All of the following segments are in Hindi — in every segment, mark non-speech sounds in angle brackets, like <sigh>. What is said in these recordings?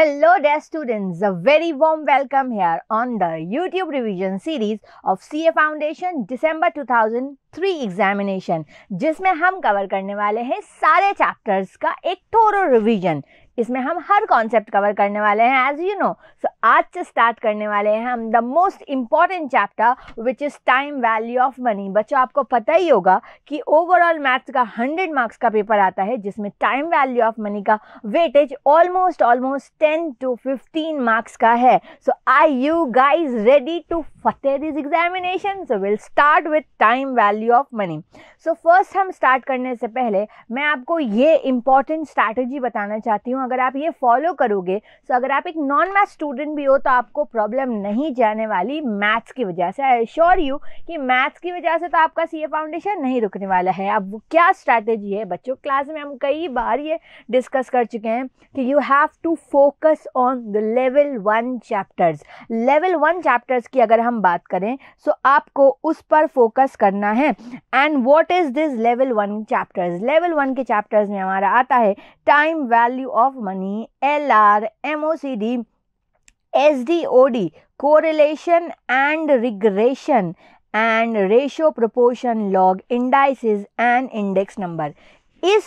Hello dear students, a very warm welcome here on the YouTube revision series of CA Foundation December 2003 examination जिसमें हम कवर करने वाले हैं सारे चैप्टर्स का एक थोरो रिवीजन इसमें हम हर कॉन्सेप्ट कवर करने वाले हैं एज यू नो सो आज से स्टार्ट करने वाले हैं हम the most important chapter which is time value of money बच्चों आपको पता ही होगा कि ओवरऑल मैथ्स का हंड्रेड मार्क्स का पेपर आता है जिसमें टाइम वैल्यू ऑफ मनी का weightage almost almost ten to fifteen marks का है so I you guys ready to फतेह this examination so will start with time value of money so first हम स्टार्ट करने से पहले मैं आपको ये इम्पॉर्टेंट स्ट्रैटेजी बताना चाहती हूँ अगर आप ये फॉलो करोगे सो अगर आप एक नॉन मैथ स्टूडेंट भी हो तो आपको प्रॉब्लम नहीं जाने वाली मैथ्स की वजह से आई श्योर यू कि मैथ्स की वजह से तो आपका सी फाउंडेशन नहीं रुकने वाला है अब क्या स्ट्रैटेजी है बच्चों क्लास में हम कई बार ये डिस्कस कर चुके हैं कि you have to focus on the level one chapters level one chapters की अगर हम बात करें सो आपको उस पर फोकस करना है and what is this level one chapters level one के चैप्टर्स में हमारा आता है time value of D S D O D correlation and regression and ratio proportion log indices and index number इस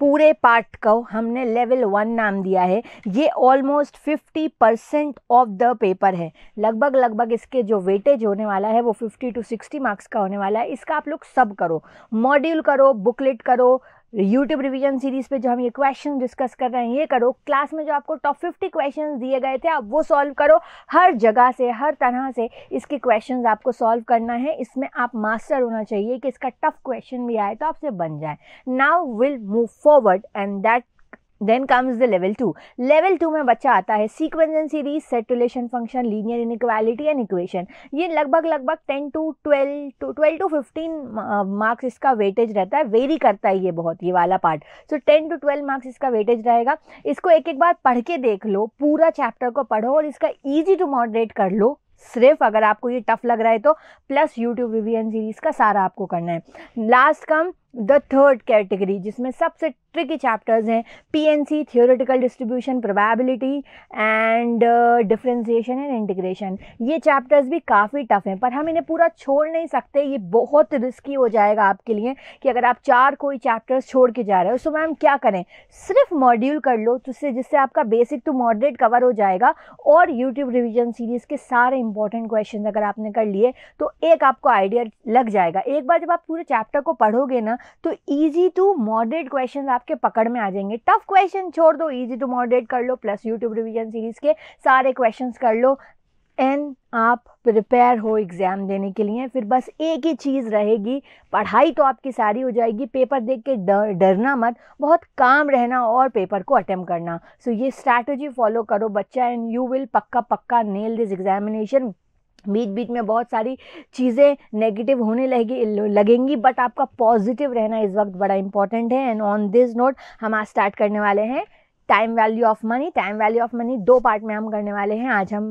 पूरे पार्ट को हमने लेवल वन नाम दिया है ये almost fifty percent of the paper है लगभग लगभग इसके जो वेटेज होने वाला है वो फिफ्टी टू सिक्सटी मार्क्स का होने वाला है इसका आप लोग सब करो मॉड्यूल करो बुकलेट करो यूट्यूब रिविजन सीरीज पे जो हम ये क्वेश्चन डिस्कस कर रहे हैं ये करो क्लास में जो आपको टॉप फिफ्टी क्वेश्चन दिए गए थे आप वो सॉल्व करो हर जगह से हर तरह से इसके क्वेश्चन आपको सॉल्व करना है इसमें आप मास्टर होना चाहिए कि इसका टफ क्वेश्चन भी आए तो आपसे बन जाए now will move forward and that then comes the level two level two में बच्चा आता है सीक्वेंस एंड सीरीज सेटुलेशन function linear inequality and equation ये लगभग लगभग ten to twelve to twelve to fifteen marks इसका वेटेज रहता है वेरी करता है ये बहुत ये वाला part so ten to twelve marks इसका वेटेज रहेगा इसको एक एक बार पढ़ के देख लो पूरा चैप्टर को पढ़ो और इसका ईजी टू मॉडरेट कर लो सिर्फ अगर आपको ये टफ लग रहा है तो प्लस यूट्यूब विवियन सीरीज का सारा आपको करना है last come the third category जिसमें सबसे हिस्ट्री के चैप्टर्स हैं PNC theoretical distribution probability and differentiation and integration ये चैप्टर्स भी काफ़ी टफ हैं पर हम इन्हें पूरा छोड़ नहीं सकते ये बहुत रिस्की हो जाएगा आपके लिए कि अगर आप चार कोई चैप्टर्स छोड़ के जा रहे हो सो तो मैम क्या करें सिर्फ मॉड्यूल कर लो जिससे तो जिससे आपका बेसिक टू मॉडरेट कवर हो जाएगा और यूट्यूब रिविजन सीरीज़ के सारे इंपॉर्टेंट क्वेश्चन अगर आपने कर लिए तो एक आपको आइडिया लग जाएगा एक बार जब आप पूरे चैप्टर को पढ़ोगे ना तो ईजी टू मॉडरेट क्वेश्चन आप आपके पकड़ में आ जाएंगे टफ क्वेश्चन छोड़ दो इजी टू मॉडरेट कर लो प्लस यूट्यूब रिविजन सीरीज के सारे क्वेश्चन कर लो एंड आप प्रिपेयर हो एग्ज़ाम देने के लिए फिर बस एक ही चीज़ रहेगी पढ़ाई तो आपकी सारी हो जाएगी पेपर देख के डर डरना मत बहुत काम रहना और पेपर को अटैम्प्ट करना सो so, ये स्ट्रैटेजी फॉलो करो बच्चा एंड यू विल पक्का पक्का नेल दिस एग्जामिनेशन बीच बीच में बहुत सारी चीज़ें नेगेटिव होने लगी लगेंगी बट आपका पॉजिटिव रहना इस वक्त बड़ा इंपॉर्टेंट है एंड ऑन दिस नोट हम आज स्टार्ट करने वाले हैं time value of money time value of money दो पार्ट में हम करने वाले हैं आज हम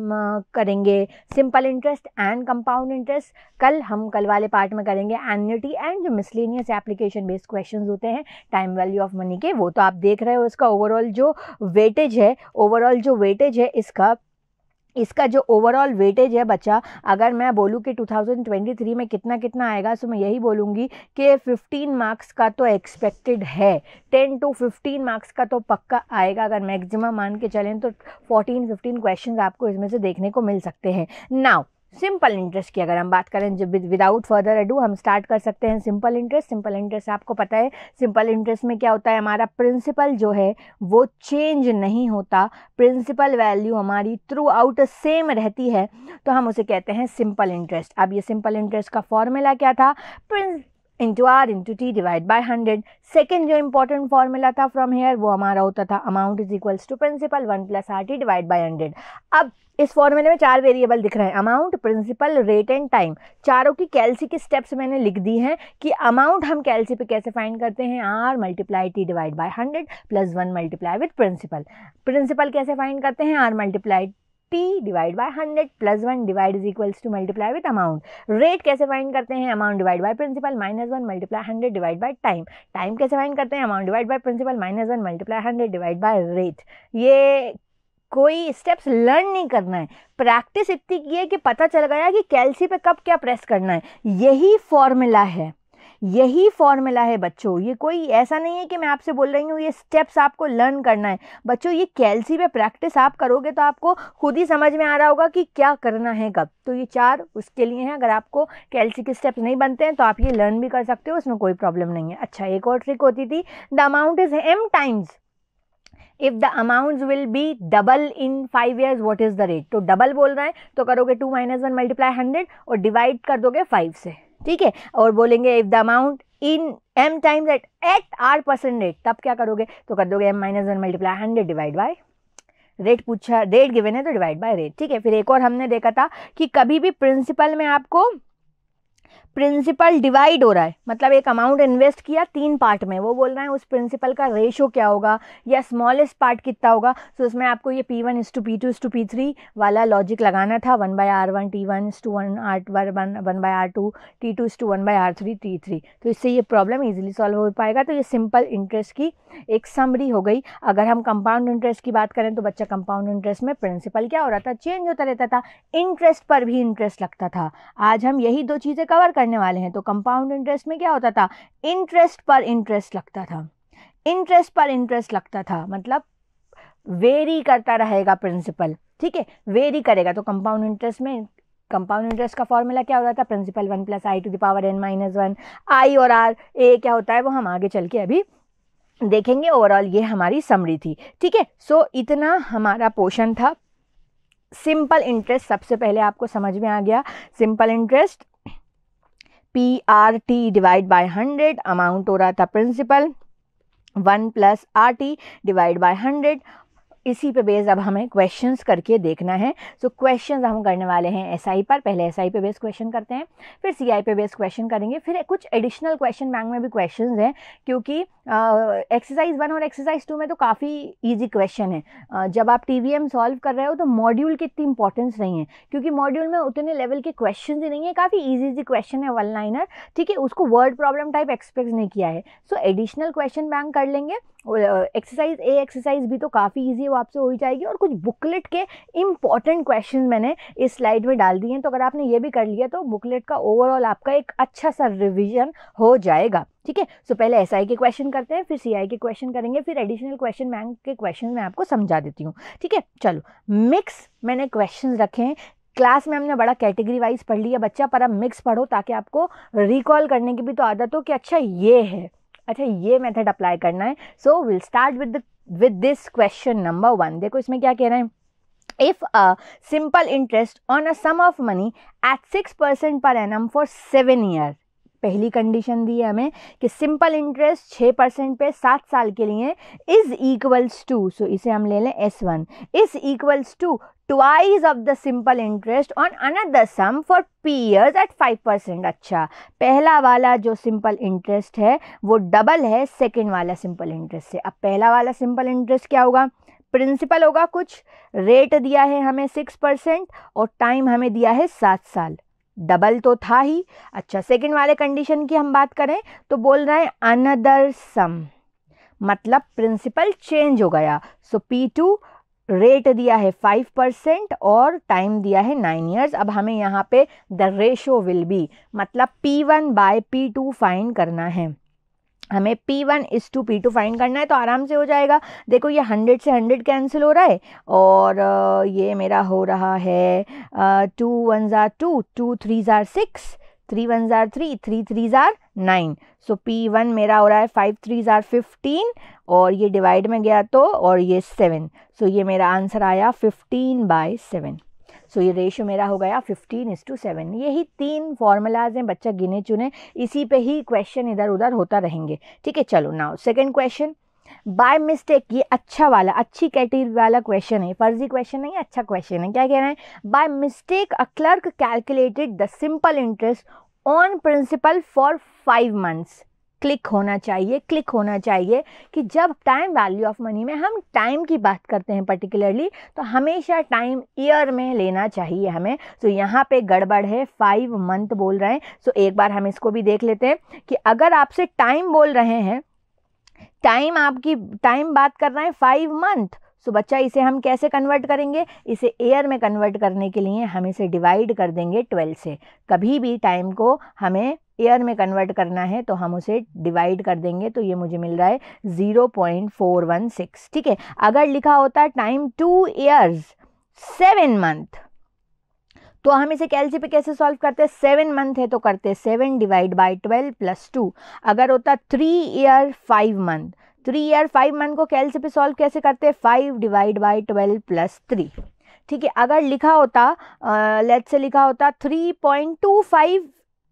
करेंगे simple interest and compound interest कल हम कल वाले पार्ट में करेंगे एन्यूटी एंड जो मिसलिनियस एप्लीकेशन बेस्ड क्वेश्चन होते हैं टाइम वैल्यू ऑफ मनी के वो तो आप देख रहे हो इसका ओवरऑल जो वेटेज है ओवरऑल जो वेटेज है इसका इसका जो ओवरऑल वेटेज है बच्चा अगर मैं बोलूँ कि 2023 में कितना कितना आएगा तो मैं यही बोलूँगी कि 15 मार्क्स का तो एक्सपेक्टेड है 10 टू 15 मार्क्स का तो पक्का आएगा अगर मैक्सिमम मान के चलें तो 14 15 क्वेश्चंस आपको इसमें से देखने को मिल सकते हैं नाउ सिंपल इंटरेस्ट की अगर हम बात करें जब विदाउट फर्दर एडू हम स्टार्ट कर सकते हैं सिंपल इंटरेस्ट सिंपल इंटरेस्ट आपको पता है सिंपल इंटरेस्ट में क्या होता है हमारा प्रिंसिपल जो है वो चेंज नहीं होता प्रिंसिपल वैल्यू हमारी थ्रू आउट सेम रहती है तो हम उसे कहते हैं सिंपल इंटरेस्ट अब ये सिंपल इंटरेस्ट का फॉर्मूला क्या था prince into R into T divide by hundred second जो इंपॉर्टेंट फॉर्मूला था फ्रॉम हेयर वो हमारा होता था amount is equals to principal one plus R T divide by hundred अब इस फॉर्मूले में चार वेरिएबल दिख रहे हैं amount principal rate and time चारों की कैलसी के स्टेप्स मैंने लिख दी हैं कि अमाउंट हम कैलसी पे कैसे फाइंड करते हैं R multiply T divide by hundred plus one multiply with principal principal कैसे फाइंड करते हैं R multiply P divide by hundred plus one divide is equals to multiply with amount rate कैसे फाइंड करते हैं amount divide by principal minus one multiply hundred divide by time time कैसे फाइंड करते हैं amount divide by principal minus one multiply hundred divide by rate ये कोई स्टेप्स लर्न नहीं करना है प्रैक्टिस इतनी की है कि पता चल गया कि कैल्सी पे कब क्या प्रेस करना है यही फॉर्मूला है यही फॉर्मूला है बच्चों ये कोई ऐसा नहीं है कि मैं आपसे बोल रही हूँ ये स्टेप्स आपको लर्न करना है बच्चों ये कैलसी पे प्रैक्टिस आप करोगे तो आपको खुद ही समझ में आ रहा होगा कि क्या करना है कब तो ये चार उसके लिए हैं अगर आपको कैलसी के स्टेप्स नहीं बनते हैं तो आप ये लर्न भी कर सकते हो उसमें कोई प्रॉब्लम नहीं है अच्छा एक और ट्रिक होती थी the amount is M times if the amount will be double in five years what is the rate तो डबल बोल रहा है तो करोगे two minus one multiply hundred और डिवाइड कर दोगे फाइव से ठीक है और बोलेंगे if the amount in M times at at R percent rate तब क्या करोगे तो कर दोगे M minus one multiply hundred divide by rate पूछा रेट गिवन है तो डिवाइड बाय रेट ठीक है फिर एक और हमने देखा था कि कभी भी प्रिंसिपल में आपको प्रिंसिपल डिवाइड हो रहा है मतलब एक अमाउंट इन्वेस्ट किया तीन पार्ट में वो बोल रहे हैं उस प्रिंसिपल का रेशो क्या होगा या स्मॉलेस्ट पार्ट कितना होगा तो so उसमें आपको ये P one is to P two is to P three वाला लॉजिक लगाना था one by R one T one is to one R one one by R two T two is to one by R three T three तो इससे ये प्रॉब्लम ईजिली सॉल्व हो पाएगा तो ये सिंपल इंटरेस्ट की एक समरी हो गई अगर हम कंपाउंड इंटरेस्ट की बात करें तो बच्चा कंपाउंड इंटरेस्ट में प्रिंसिपल क्या हो रहा था चेंज होता रहता था इंटरेस्ट पर भी इंटरेस्ट लगता था आज हम यही दो चीज़ें कवर करने वाले हैं तो कंपाउंड इंटरेस्ट में क्या होता था इंटरेस्ट पर इंटरेस्ट लगता था इंटरेस्ट पर इंटरेस्ट लगता था मतलब वेरी करता रहेगा प्रिंसिपल ठीक है वेरी करेगा तो कंपाउंड इंटरेस्ट में कंपाउंड इंटरेस्ट का फॉर्मूला क्या हो रहा था principal one plus I to the power N minus one I और आर ए क्या होता है वो हम आगे चल के अभी देखेंगे ओवरऑल ये हमारी समरी थी ठीक है सो इतना हमारा पोर्शन था सिंपल इंटरेस्ट सबसे पहले आपको समझ में आ गया simple interest P R T divide by hundred amount हो रहा था principal one plus R T divide by hundred इसी पे बेस अब हमें क्वेश्चंस करके देखना है सो so, क्वेश्चंस हम करने वाले हैं एसआई SI पर पहले एसआई SI पे बेस क्वेश्चन करते हैं फिर सीआई पे बेस क्वेश्चन करेंगे फिर कुछ एडिशनल क्वेश्चन बैंक में भी क्वेश्चन हैं क्योंकि एक्सरसाइज वन और एक्सरसाइज टू में तो काफ़ी ईजी क्वेश्चन है uh, जब आप टी वी सॉल्व कर रहे हो तो मॉड्यूल की इतनी इंपॉर्टेंस नहीं है क्योंकि मॉड्यूल में उतने लेवल के क्वेश्चन ही नहीं है काफ़ी ईजी ईजी क्वेश्चन है वन लाइनर ठीक है उसको वर्ड प्रॉब्लम टाइप एक्सपेक्ट नहीं किया है सो एडिशनल क्वेश्चन बैंक कर लेंगे एक्सरसाइज ए एक्सरसाइज भी तो काफ़ी ईजी वो आपसे हो ही जाएगी और कुछ बुकलेट के इंपॉर्टेंट क्वेश्चन मैंने इस स्लाइड में डाल दिए हैं तो अगर आपने ये भी कर लिया तो बुकलेट का ओवरऑल आपका एक अच्छा सा रिविजन हो जाएगा ठीक है सो पहले एस के क्वेश्चन करते हैं फिर सी के क्वेश्चन करेंगे फिर एडिशनल क्वेश्चन मैं के क्वेश्चन मैं आपको समझा देती हूँ ठीक है चलो मिक्स मैंने क्वेश्चन रखे हैं क्लास में हमने बड़ा कैटेगरी वाइज पढ़ लिया बच्चा पर अब मिक्स पढ़ो ताकि आपको रिकॉल करने की भी तो आदत हो कि अच्छा ये है अच्छा ये मेथड अप्लाई करना है so will start with the with this question number one देखो इसमें क्या कह रहे हैं if a simple interest on a sum of money at 6% per annum for 7 years पहली कंडीशन दी है हमें कि सिंपल इंटरेस्ट छः परसेंट पे सात साल के लिए इज़ इक्वल्स टू सो इसे हम ले लें S one is equals to of the simple interest on another sum for P years at five percent अच्छा पहला वाला जो सिंपल इंटरेस्ट है वो डबल है सेकेंड वाला सिंपल इंटरेस्ट से अब पहला वाला सिंपल इंटरेस्ट क्या होगा प्रिंसिपल होगा कुछ रेट दिया है हमें सिक्स परसेंट और टाइम हमें दिया है सात साल डबल तो था ही अच्छा सेकंड वाले कंडीशन की हम बात करें तो बोल रहे हैं अनदर सम मतलब प्रिंसिपल चेंज हो गया सो पी टू रेट दिया है फाइव परसेंट और टाइम दिया है नाइन ईयर्स अब हमें यहाँ पे द रेशो विल बी मतलब P one by P two find करना है हमें P1 one is to P to find करना है तो आराम से हो जाएगा देखो ये हंड्रेड से हंड्रेड कैंसिल हो रहा है और ये मेरा हो रहा है टू वन ज़ार टू टू थ्री ज़ार सिक्स थ्री वन ज़ार थ्री थ्री थ्री ज़ार नाइन सो पी वन मेरा हो रहा है फाइव थ्री ज़ार फिफ्टीन और ये डिवाइड में गया तो और ये सेवन सो so ये मेरा आंसर आया फिफ्टीन बाय सेवन सो ये रेशो मेरा हो गया फिफ्टीन इज़ टू सेवन यही तीन फॉर्मूलाज हैं बच्चा गिने चुने इसी पे ही क्वेश्चन इधर उधर होता रहेंगे ठीक है चलो now second question by mistake ये अच्छा वाला अच्छी कैटेगरी वाला क्वेश्चन है फर्जी क्वेश्चन नहीं अच्छा क्वेश्चन है क्या कह रहे हैं by mistake a clerk calculated the simple interest on principal for five months click होना चाहिए क्लिक होना चाहिए कि जब टाइम वैल्यू ऑफ मनी में हम टाइम की बात करते हैं पर्टिकुलरली तो हमेशा टाइम ईयर में लेना चाहिए हमें सो so, यहाँ पे गड़बड़ है फाइव मंथ बोल रहे हैं सो so, एक बार हम इसको भी देख लेते हैं कि अगर आपसे टाइम बोल रहे हैं टाइम आपकी टाइम बात कर रहे हैं फाइव मंथ सो so, बच्चा इसे हम कैसे कन्वर्ट करेंगे इसे एयर में कन्वर्ट करने के लिए हम इसे डिवाइड कर देंगे ट्वेल्व से कभी भी टाइम को हमें एयर में कन्वर्ट करना है तो हम उसे डिवाइड कर देंगे तो ये मुझे मिल रहा है zero point four one six ठीक है अगर लिखा होता time two years seven month तो हम इसे कैलसी पे कैसे सॉल्व करते हैं सेवन मंथ है तो करते seven divide by twelve plus two अगर होता three year five month three year five month को कैल से पे सॉल्व कैसे करते हैं five divide by twelve plus three ठीक है अगर लिखा होता लेट से लिखा होता three point two five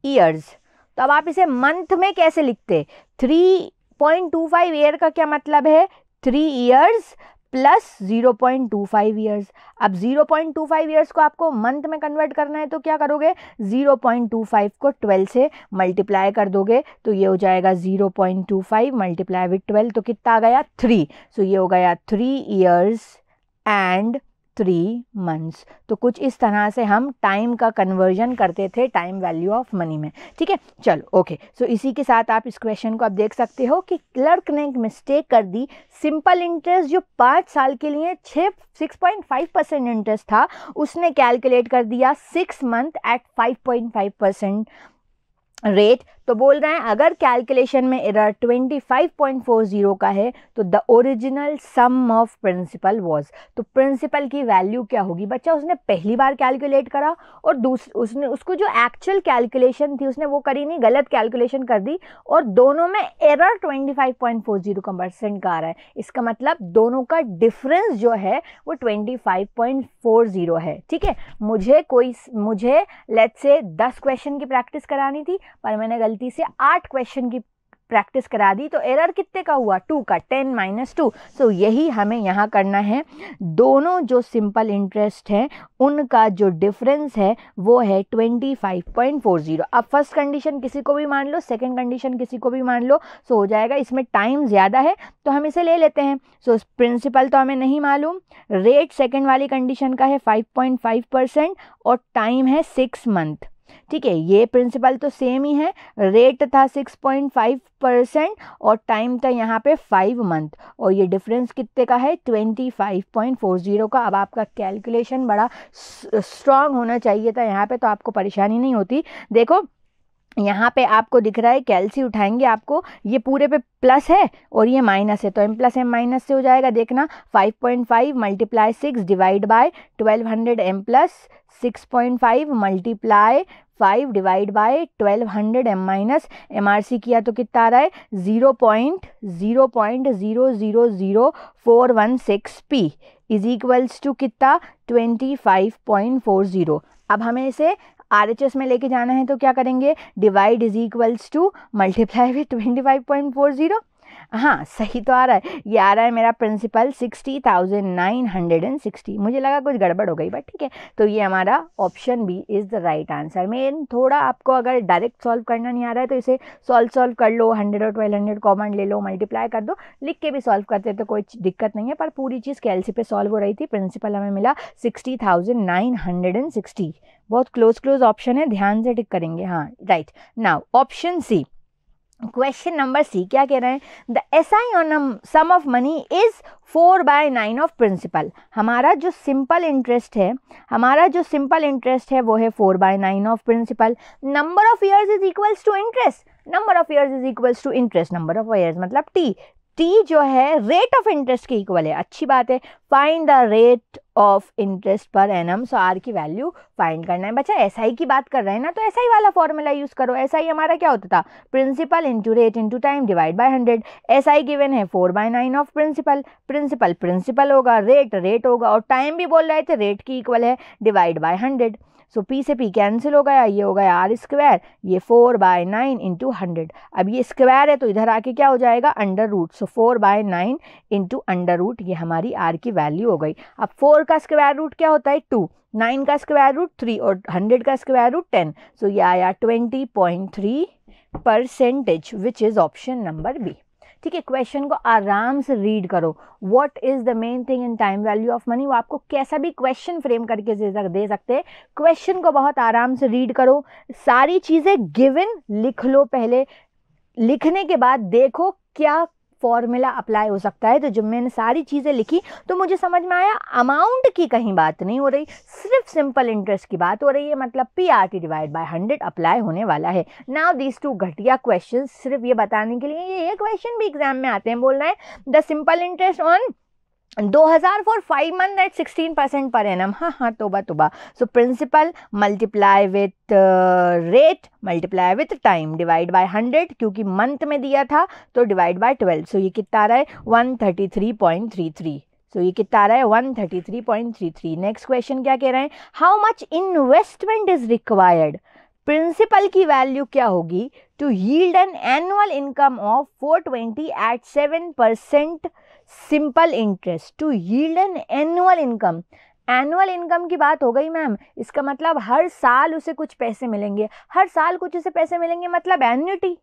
years तो अब आप इसे मंथ में कैसे लिखते three point two five year का क्या मतलब है three years plus zero point two five years अब zero point two five years को आपको मंथ में कन्वर्ट करना है तो क्या करोगे जीरो पॉइंट टू फाइव को ट्वेल्व से मल्टीप्लाई कर दोगे तो ये हो जाएगा zero point two five multiply with twelve तो कितना आ गया थ्री सो so ये हो गया three years and three months तो कुछ इस तरह से हम टाइम का कन्वर्जन करते थे टाइम वैल्यू ऑफ मनी में ठीक है चलो ओके सो so, इसी के साथ आप इस क्वेश्चन को आप देख सकते हो कि क्लर्क ने एक मिस्टेक कर दी सिंपल इंटरेस्ट जो पाँच साल के लिए छः six point five percent interest था उसने कैलकुलेट कर दिया six month at five point five percent rate तो बोल रहे हैं अगर कैलकुलेशन में एरर 25.40 का है तो the original sum of principal was तो प्रिंसिपल की वैल्यू क्या होगी बच्चा उसने पहली बार कैलकुलेट करा और दूसरी उसने उसको जो एक्चुअल कैलकुलेशन थी उसने वो करी नहीं गलत कैलकुलेशन कर दी और दोनों में एरर 25.40 का परसेंट का आ रहा है इसका मतलब दोनों का डिफरेंस जो है वो ट्वेंटी है ठीक है मुझे कोई मुझे लेट से दस क्वेश्चन की प्रैक्टिस करानी थी पर मैंने गलत गलती से आठ क्वेश्चन की प्रैक्टिस करा दी तो एरर कितने का हुआ टू का टेन माइनस टू सो यही हमें यहाँ करना है दोनों जो सिंपल इंटरेस्ट हैं उनका जो डिफरेंस है वो है twenty five point four zero अब फर्स्ट कंडीशन किसी को भी मान लो सेकेंड कंडीशन किसी को भी मान लो सो हो जाएगा इसमें टाइम ज़्यादा है तो हम इसे ले लेते हैं सो so, प्रिंसिपल तो हमें नहीं मालूम रेट सेकेंड वाली कंडीशन का है फाइव और टाइम है सिक्स मंथ ठीक है ये प्रिंसिपल तो सेम ही है रेट था 6.5 परसेंट और टाइम था यहाँ पे फाइव मंथ और ये डिफरेंस कितने का है 25.40 का अब आपका कैलकुलेशन बड़ा स्ट्रांग होना चाहिए था यहाँ पे तो आपको परेशानी नहीं होती देखो यहाँ पे आपको दिख रहा है कैलसी उठाएंगे आपको ये पूरे पे प्लस है और ये माइनस है तो एम प्लस एम माइनस से हो जाएगा देखना 5.5 point five multiply six divide by twelve hundred M plus six point five multiply five divide by twelve hundred M minus M R C किया तो कितना आ रहा है zero point zero point zero zero zero four one six P is equals to कितना twenty five point four zero अब हमें इसे आर में लेके जाना है तो क्या करेंगे divide is equals to multiply with twenty five point four zero हाँ सही तो आ रहा है ये आ रहा है मेरा principal sixty thousand nine hundred and sixty मुझे लगा कुछ गड़बड़ हो गई बट ठीक है तो ये हमारा option B is the right answer मेन थोड़ा आपको अगर डायरेक्ट सॉल्व करना नहीं आ रहा है तो इसे सॉल्व सॉल्व कर लो हंड्रेड और ट्वेल्व हंड्रेड कॉमन ले लो मल्टीप्लाई कर दो लिख के भी सॉल्व करते तो कोई दिक्कत नहीं है पर पूरी चीज़ कैलसी पे सॉल्व हो रही थी प्रिंसिपल हमें मिला sixty thousand nine hundred and sixty बहुत क्लोज क्लोज ऑप्शन है ध्यान से टिक करेंगे हाँ right now option C question number C क्या कह रहे हैं the S I on sum of money is four by nine of principal हमारा जो सिंपल इंटरेस्ट है हमारा जो सिंपल इंटरेस्ट है वो है four by nine of principal number of years is equals to interest number of years is equals to interest number of years मतलब टी टी जो है रेट ऑफ इंटरेस्ट के इक्वल है अच्छी बात है find the rate of interest per annum so R की वैल्यू फाइंड करना है बच्चा एस आई की बात कर रहे हैं ना तो एस आई वाला फॉर्मूला यूज़ करो एस आई हमारा क्या होता था principal into rate into time divide by hundred S I given है four by nine of principal principal principal होगा रेट रेट होगा और टाइम भी बोल रहे थे रेट की इक्वल है divide by hundred so P से पी कैंसिल हो गया ये हो गया आर स्क्वायर ये four by nine into hundred अब ये स्क्वायर है तो इधर आके क्या हो जाएगा under root so four by nine into under root ये हमारी आर की वैल्यू हो गई अब फोर का स्क्वायर रूट क्या होता है टू नाइन का स्क्वायर रूट थ्री और हंड्रेड का स्क्वायर रूट टेन सो ये आया twenty point three percentage which is option number B ठीक है क्वेश्चन को आराम से रीड करो what is the main thing in time value of money वो आपको कैसा भी क्वेश्चन फ्रेम करके दे सकते हैं क्वेश्चन को बहुत आराम से रीड करो सारी चीज़ें गिवन लिख लो पहले लिखने के बाद देखो क्या फॉर्मूला अप्लाई हो सकता है तो जब मैंने सारी चीज़ें लिखी तो मुझे समझ में आया अमाउंट की कहीं बात नहीं हो रही सिर्फ सिंपल इंटरेस्ट की बात हो रही है मतलब P R T divide by hundred apply होने वाला है नाउ दीज टू घटिया क्वेश्चन सिर्फ ये बताने के लिए ये क्वेश्चन भी एग्जाम में आते हैं बोल रहे हैं द सिंपल इंटरेस्ट ऑन दो हज़ार for five month at sixteen percent per annum हाँ हाँ तोबा तोबा so principal multiply with rate multiply with time divide by hundred क्योंकि मंथ में दिया था तो डिवाइड बाय ट्वेल्व सो ये कितना आ रहा है one thirty three point three three so ये कितना आ रहा है one thirty three point three three next question क्या कह रहे हैं how much investment is required principal की वैल्यू क्या होगी to yield an annual income of four twenty eight seven percent simple interest to yield an annual income annual income की बात हो गई मैम इसका मतलब हर साल उसे कुछ पैसे मिलेंगे हर साल कुछ उसे पैसे मिलेंगे मतलब एन्यूटी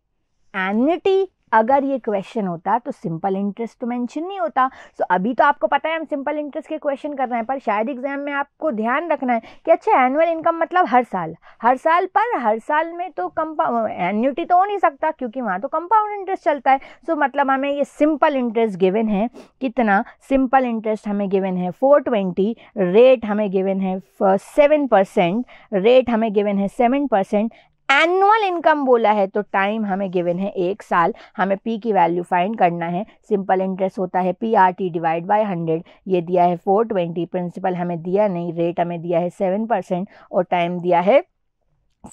एन्यूटी अगर ये क्वेश्चन होता तो सिंपल इंटरेस्ट तो मेंशन नहीं होता सो so, अभी तो आपको पता है हम सिंपल इंटरेस्ट के क्वेश्चन कर रहे हैं पर शायद एग्जाम में आपको ध्यान रखना है कि अच्छा एनुअल इनकम मतलब हर साल हर साल पर हर साल में तो कंपाउंड एन्यूटी तो हो नहीं सकता क्योंकि वहाँ तो कंपाउंड इंटरेस्ट चलता है सो so, मतलब हमें ये सिंपल इंटरेस्ट गिवन है कितना सिंपल इंटरेस्ट हमें गिवन है फोर ट्वेंटी रेट हमें गिवन है सेवन परसेंट रेट हमें गिवन है सेवन परसेंट एनुअल इनकम बोला है तो टाइम हमें गिवन है एक साल हमें पी की वैल्यू फाइंड करना है सिंपल इंटरेस्ट होता है P R T divide by hundred ये दिया है फोर ट्वेंटी प्रिंसिपल हमें दिया नहीं रेट हमें दिया है सेवन परसेंट और टाइम दिया है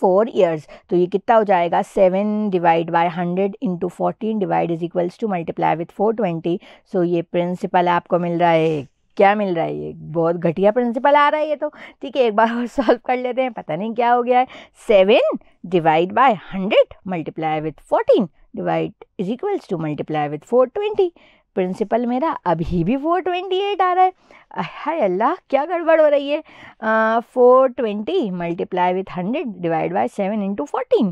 फोर ईयर्स तो ये कितना हो जाएगा seven divide by hundred into fourteen divide is equals to multiply with four twenty so ये प्रिंसिपल आपको मिल रहा है क्या मिल रहा है ये बहुत घटिया प्रिंसिपल आ रहा है ये तो ठीक है एक बार और सॉल्व कर लेते हैं पता नहीं क्या हो गया है seven divide by hundred multiply with fourteen divide is equals to multiply with four twenty principal मेरा अभी भी फोर ट्वेंटी एट आ रहा है हाय अल्लाह क्या गड़बड़ हो रही है four twenty multiply with hundred divide by seven into fourteen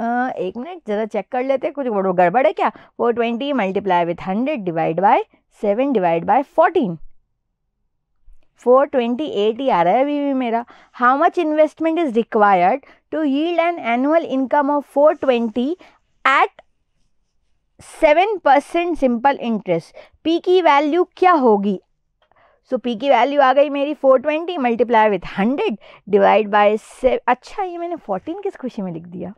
एक मिनट ज़रा चेक कर लेते कुछ गड़बड़ है क्या four twenty multiply with hundred divide by seven divide by fourteen four twenty eight ही आ रहा है अभी भी मेरा how much investment is required to yield an annual income of four twenty eight seven percent simple interest P की वैल्यू क्या होगी सो पी की वैल्यू आ गई मेरी four twenty multiply with hundred divide by से अच्छा ये मैंने फोर्टीन किस खुशी में लिख दिया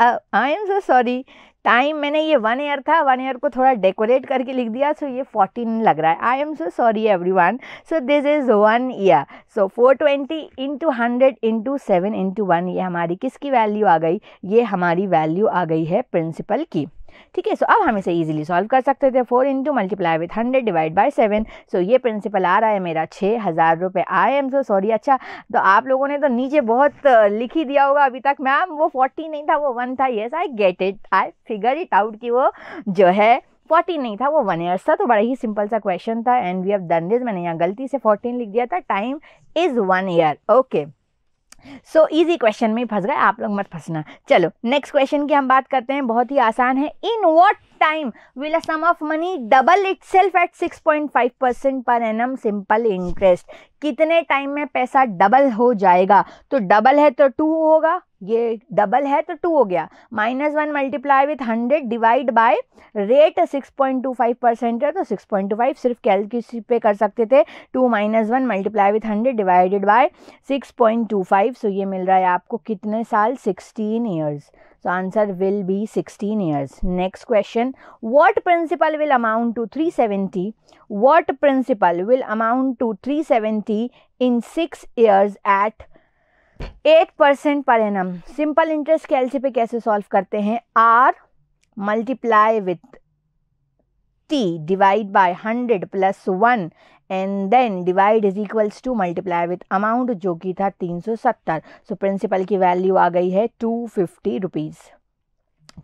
I am so sorry time मैंने ये वन ईयर था वन ईयर को थोड़ा डेकोरेट करके लिख दिया सो ये फोर्टीन लग रहा है I am so sorry every one so this is one year so four twenty into hundred into seven into one ये हमारी किसकी वैल्यू आ गई ये हमारी वैल्यू आ गई है प्रिंसिपल की ठीक है सो अब हम इसे ईजिली सॉल्व कर सकते थे four into multiply with hundred divide by seven so ये प्रिंसिपल आ रहा है मेरा छः हज़ार रुपये आई एम सो सॉरी अच्छा तो आप लोगों ने तो नीचे बहुत लिख ही दिया होगा अभी तक मैम वो फोर्टी नहीं था वो वन था yes I get it I figure it out कि वो जो है फोर्टीन नहीं था वो वन ईयर्स था तो बड़ा ही सिंपल सा क्वेश्चन था and we have done this मैंने यहाँ गलती से फोर्टीन लिख दिया था time is one year okay so easy question में फंस गए आप लोग मत फंसना चलो नेक्स्ट क्वेश्चन की हम बात करते हैं बहुत ही आसान है in what time will a sum of money double itself at six point five percent per annum simple interest कितने टाइम में पैसा डबल हो जाएगा तो डबल है तो टू होगा ये डबल है तो टू हो गया minus one multiply with hundred divide by rate six point two five percent है तो सिक्स पॉइंट टू फाइव सिर्फ कैलकुलेशन पे कर सकते थे two minus one multiply with hundred divided by six point two five so ये मिल रहा है आपको कितने साल सिक्सटीन ईयर्स तो answer will be sixteen years next question what principal will amount to three seventy what principal will amount to three seventy in six years at eight percent per annum simple interest calci पे कैसे सॉल्व करते हैं R multiply with T divide by hundred plus one and then divide is equals to multiply with amount जो कि था तीन सौ सत्तर सो प्रिंसिपल की वैल्यू आ गई है टू फिफ्टी रुपीज़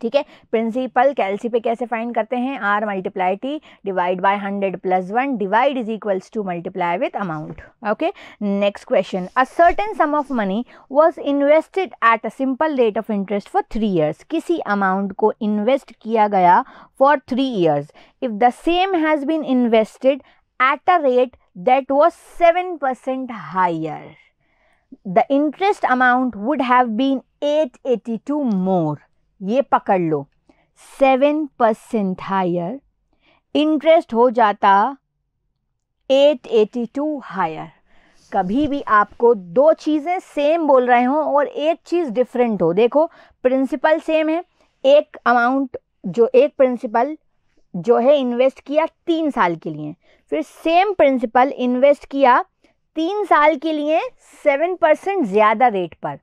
ठीक है प्रिंसिपल कैलसी पे कैसे फाइंड करते हैं R multiply T divide by hundred plus one divide is equals to multiply with amount okay next question a certain sum of money was invested at a simple rate of interest for three years किसी अमाउंट को इन्वेस्ट किया गया for three years if the same has been invested at a rate that was 7% higher. The interest amount would have been 882 more. ये पकड़ लो 7% higher. इंटरेस्ट हो जाता 882 हायर कभी भी आपको दो चीज़ें सेम बोल रहे हों और एक चीज़ डिफरेंट हो देखो प्रिंसिपल सेम है एक अमाउंट जो एक प्रिंसिपल जो है इन्वेस्ट किया तीन साल के लिए फिर सेम प्रिंसिपल इन्वेस्ट किया तीन साल के लिए सेवन परसेंट ज़्यादा रेट पर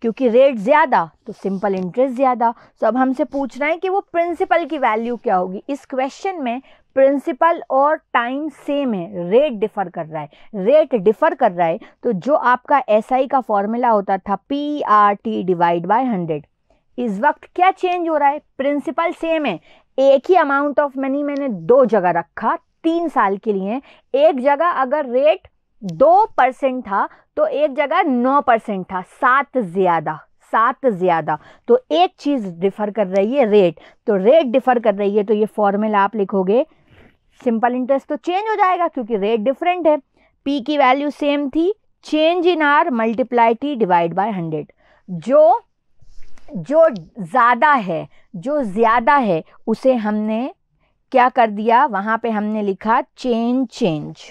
क्योंकि रेट ज़्यादा तो सिंपल इंटरेस्ट ज़्यादा तो अब हमसे पूछ रहे हैं कि वो प्रिंसिपल की वैल्यू क्या होगी इस क्वेश्चन में प्रिंसिपल और टाइम सेम है रेट डिफ़र कर रहा है रेट डिफ़र कर रहा है तो जो आपका एस SI का फॉर्मूला होता था P R T divide by hundred इस वक्त क्या चेंज हो रहा है प्रिंसिपल सेम है एक ही अमाउंट ऑफ मनी मैंने दो जगह रखा तीन साल के लिए हैं एक जगह अगर रेट दो परसेंट था तो एक जगह नौ परसेंट था सात ज़्यादा सात ज़्यादा तो एक चीज़ डिफ़र कर रही है रेट तो रेट डिफ़र कर रही है तो ये फॉर्मूला आप लिखोगे सिंपल इंटरेस्ट तो चेंज हो जाएगा क्योंकि रेट डिफरेंट है पी की वैल्यू सेम थी change in R multiply T divide by hundred जो जो ज़्यादा है जो ज़्यादा है उसे हमने क्या कर दिया वहाँ पे हमने लिखा change change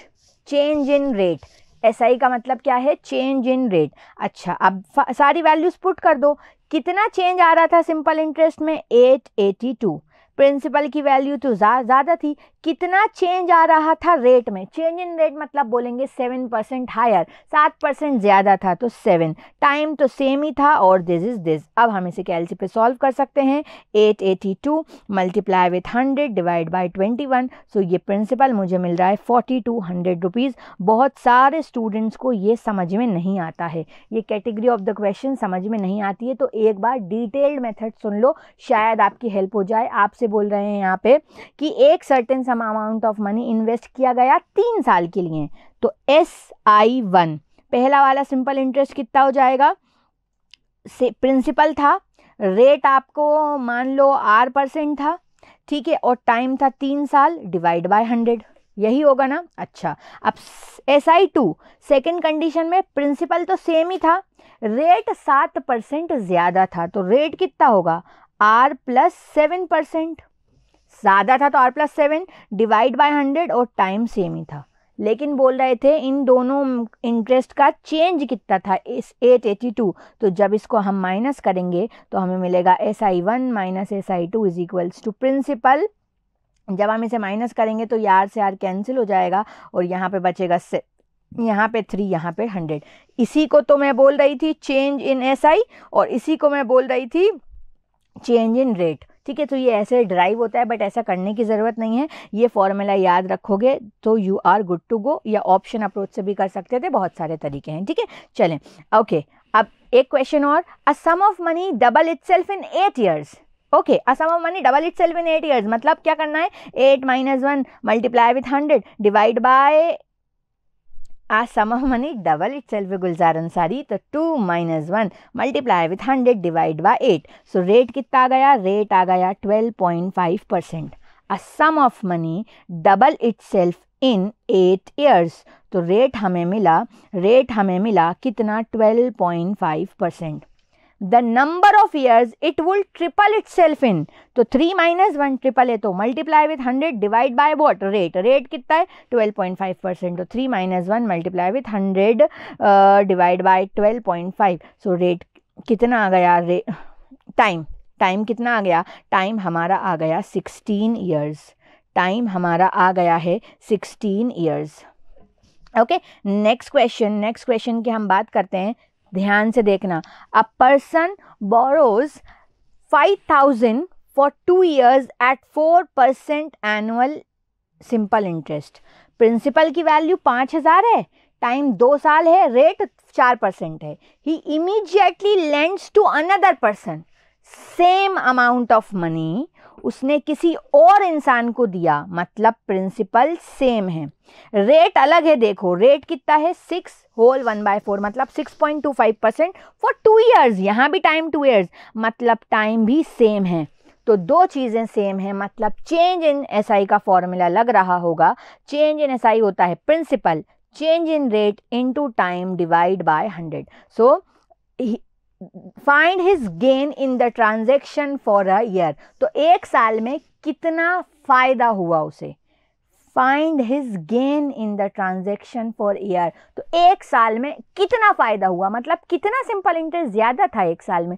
change in rate S आई का मतलब क्या है चेंज इन रेट अच्छा अब सारी वैल्यूज़ पुट कर दो कितना चेंज आ रहा था सिंपल इंटरेस्ट में एट एटी टू प्रिंसिपल की वैल्यू तो ज़्यादा थी कितना चेंज आ रहा था रेट में चेंज इन रेट मतलब बोलेंगे सेवन परसेंट हायर सात परसेंट ज़्यादा था तो सेवन टाइम तो सेम ही था और दिस इज़ दिस अब हम इसे कैलसी पे सॉल्व कर सकते हैं eight eighty two multiply with hundred divide by twenty one so ये प्रिंसिपल मुझे मिल रहा है फोर्टी टू हंड्रेड रुपीज़ बहुत सारे स्टूडेंट्स को ये समझ में नहीं आता है ये कैटेगरी ऑफ द क्वेश्चन समझ में नहीं आती है तो एक बार डिटेल्ड मेथड सुन लो शायद आपकी हेल्प हो जाए आपसे से बोल रहे हैं यहाँ पे कि एक certain sum amount of money invest किया गया तीन साल के लिए तो एस आई वन पहला वाला सिंपल इंटरेस्ट कितना हो जाएगा से प्रिंसिपल था रेट आपको मान लो आर परसेंट था ठीक है और टाइम था तीन साल डिवाइड बाय हंड्रेड यही होगा ना अच्छा अब S I two second condition में प्रिंसिपल तो सेम ही था रेट सात परसेंट ज़्यादा था तो रेट कितना होगा आर प्लस सेवन परसेंट ज़्यादा था तो R plus seven divide by hundred और टाइम सेम ही था लेकिन बोल रहे थे इन दोनों इंटरेस्ट का चेंज कितना था इस एट एटी टू तो जब इसको हम माइनस करेंगे तो हमें मिलेगा S I one minus S I two is equals to principal जब हम इसे माइनस करेंगे तो यार से यार कैंसिल हो जाएगा और यहाँ पे बचेगा से यहाँ पे थ्री यहाँ पे हंड्रेड इसी को तो मैं बोल रही थी चेंज इन एस आई और इसी को मैं बोल रही थी चेंज इन रेट ठीक है तो ये ऐसे ड्राइव होता है बट ऐसा करने की ज़रूरत नहीं है ये फॉर्मूला याद रखोगे तो you are good to go या ऑप्शन अप्रोच से भी कर सकते थे बहुत सारे तरीके हैं ठीक है चलें ओके अब एक क्वेश्चन और a sum of money double itself in eight years okay a sum of money double itself in eight years मतलब क्या करना है eight minus one multiply with hundred divide by As sum of money double itself by Gulzar Ansari, तो 2 minus 1 multiply with 100 divide by 8. So rate कितना आ गया रेट आ गया 12.5 percent a sum of money double itself in eight years तो रेट हमें मिला रेट हमें मिला कितना 12.5 percent the number of years it will triple itself in तो थ्री माइनस वन ट्रिपल है तो multiply with hundred divide by what rate rate कितना है ट्वेल्व पॉइंट फाइव परसेंट तो three minus one multiply with hundred divide by twelve point five so rate कितना आ गया रे टाइम टाइम कितना आ गया टाइम हमारा आ गया सिक्सटीन ईयर्स टाइम हमारा आ गया है sixteen years okay next question next question की हम बात करते हैं ध्यान से देखना a person borrows five thousand for two years at four percent annual simple interest principal की वैल्यू पाँच हज़ार है टाइम दो साल है रेट चार परसेंट है ही immediately lends to another person same amount of money उसने किसी और इंसान को दिया मतलब प्रिंसिपल सेम है रेट अलग है देखो रेट कितना है six whole one by four मतलब six point two five percent for two years यहाँ भी टाइम टू ईयर्स मतलब टाइम भी सेम है तो दो चीज़ें सेम हैं मतलब चेंज इन एसआई का फॉर्मूला लग रहा होगा चेंज इन एसआई होता है principal change in rate into time divide by hundred so find his gain in the transaction for a year तो एक साल में कितना फ़ायदा हुआ उसे find his gain in the transaction for year तो एक साल में कितना फ़ायदा हुआ मतलब कितना सिंपल इंटरेस्ट ज़्यादा था एक साल में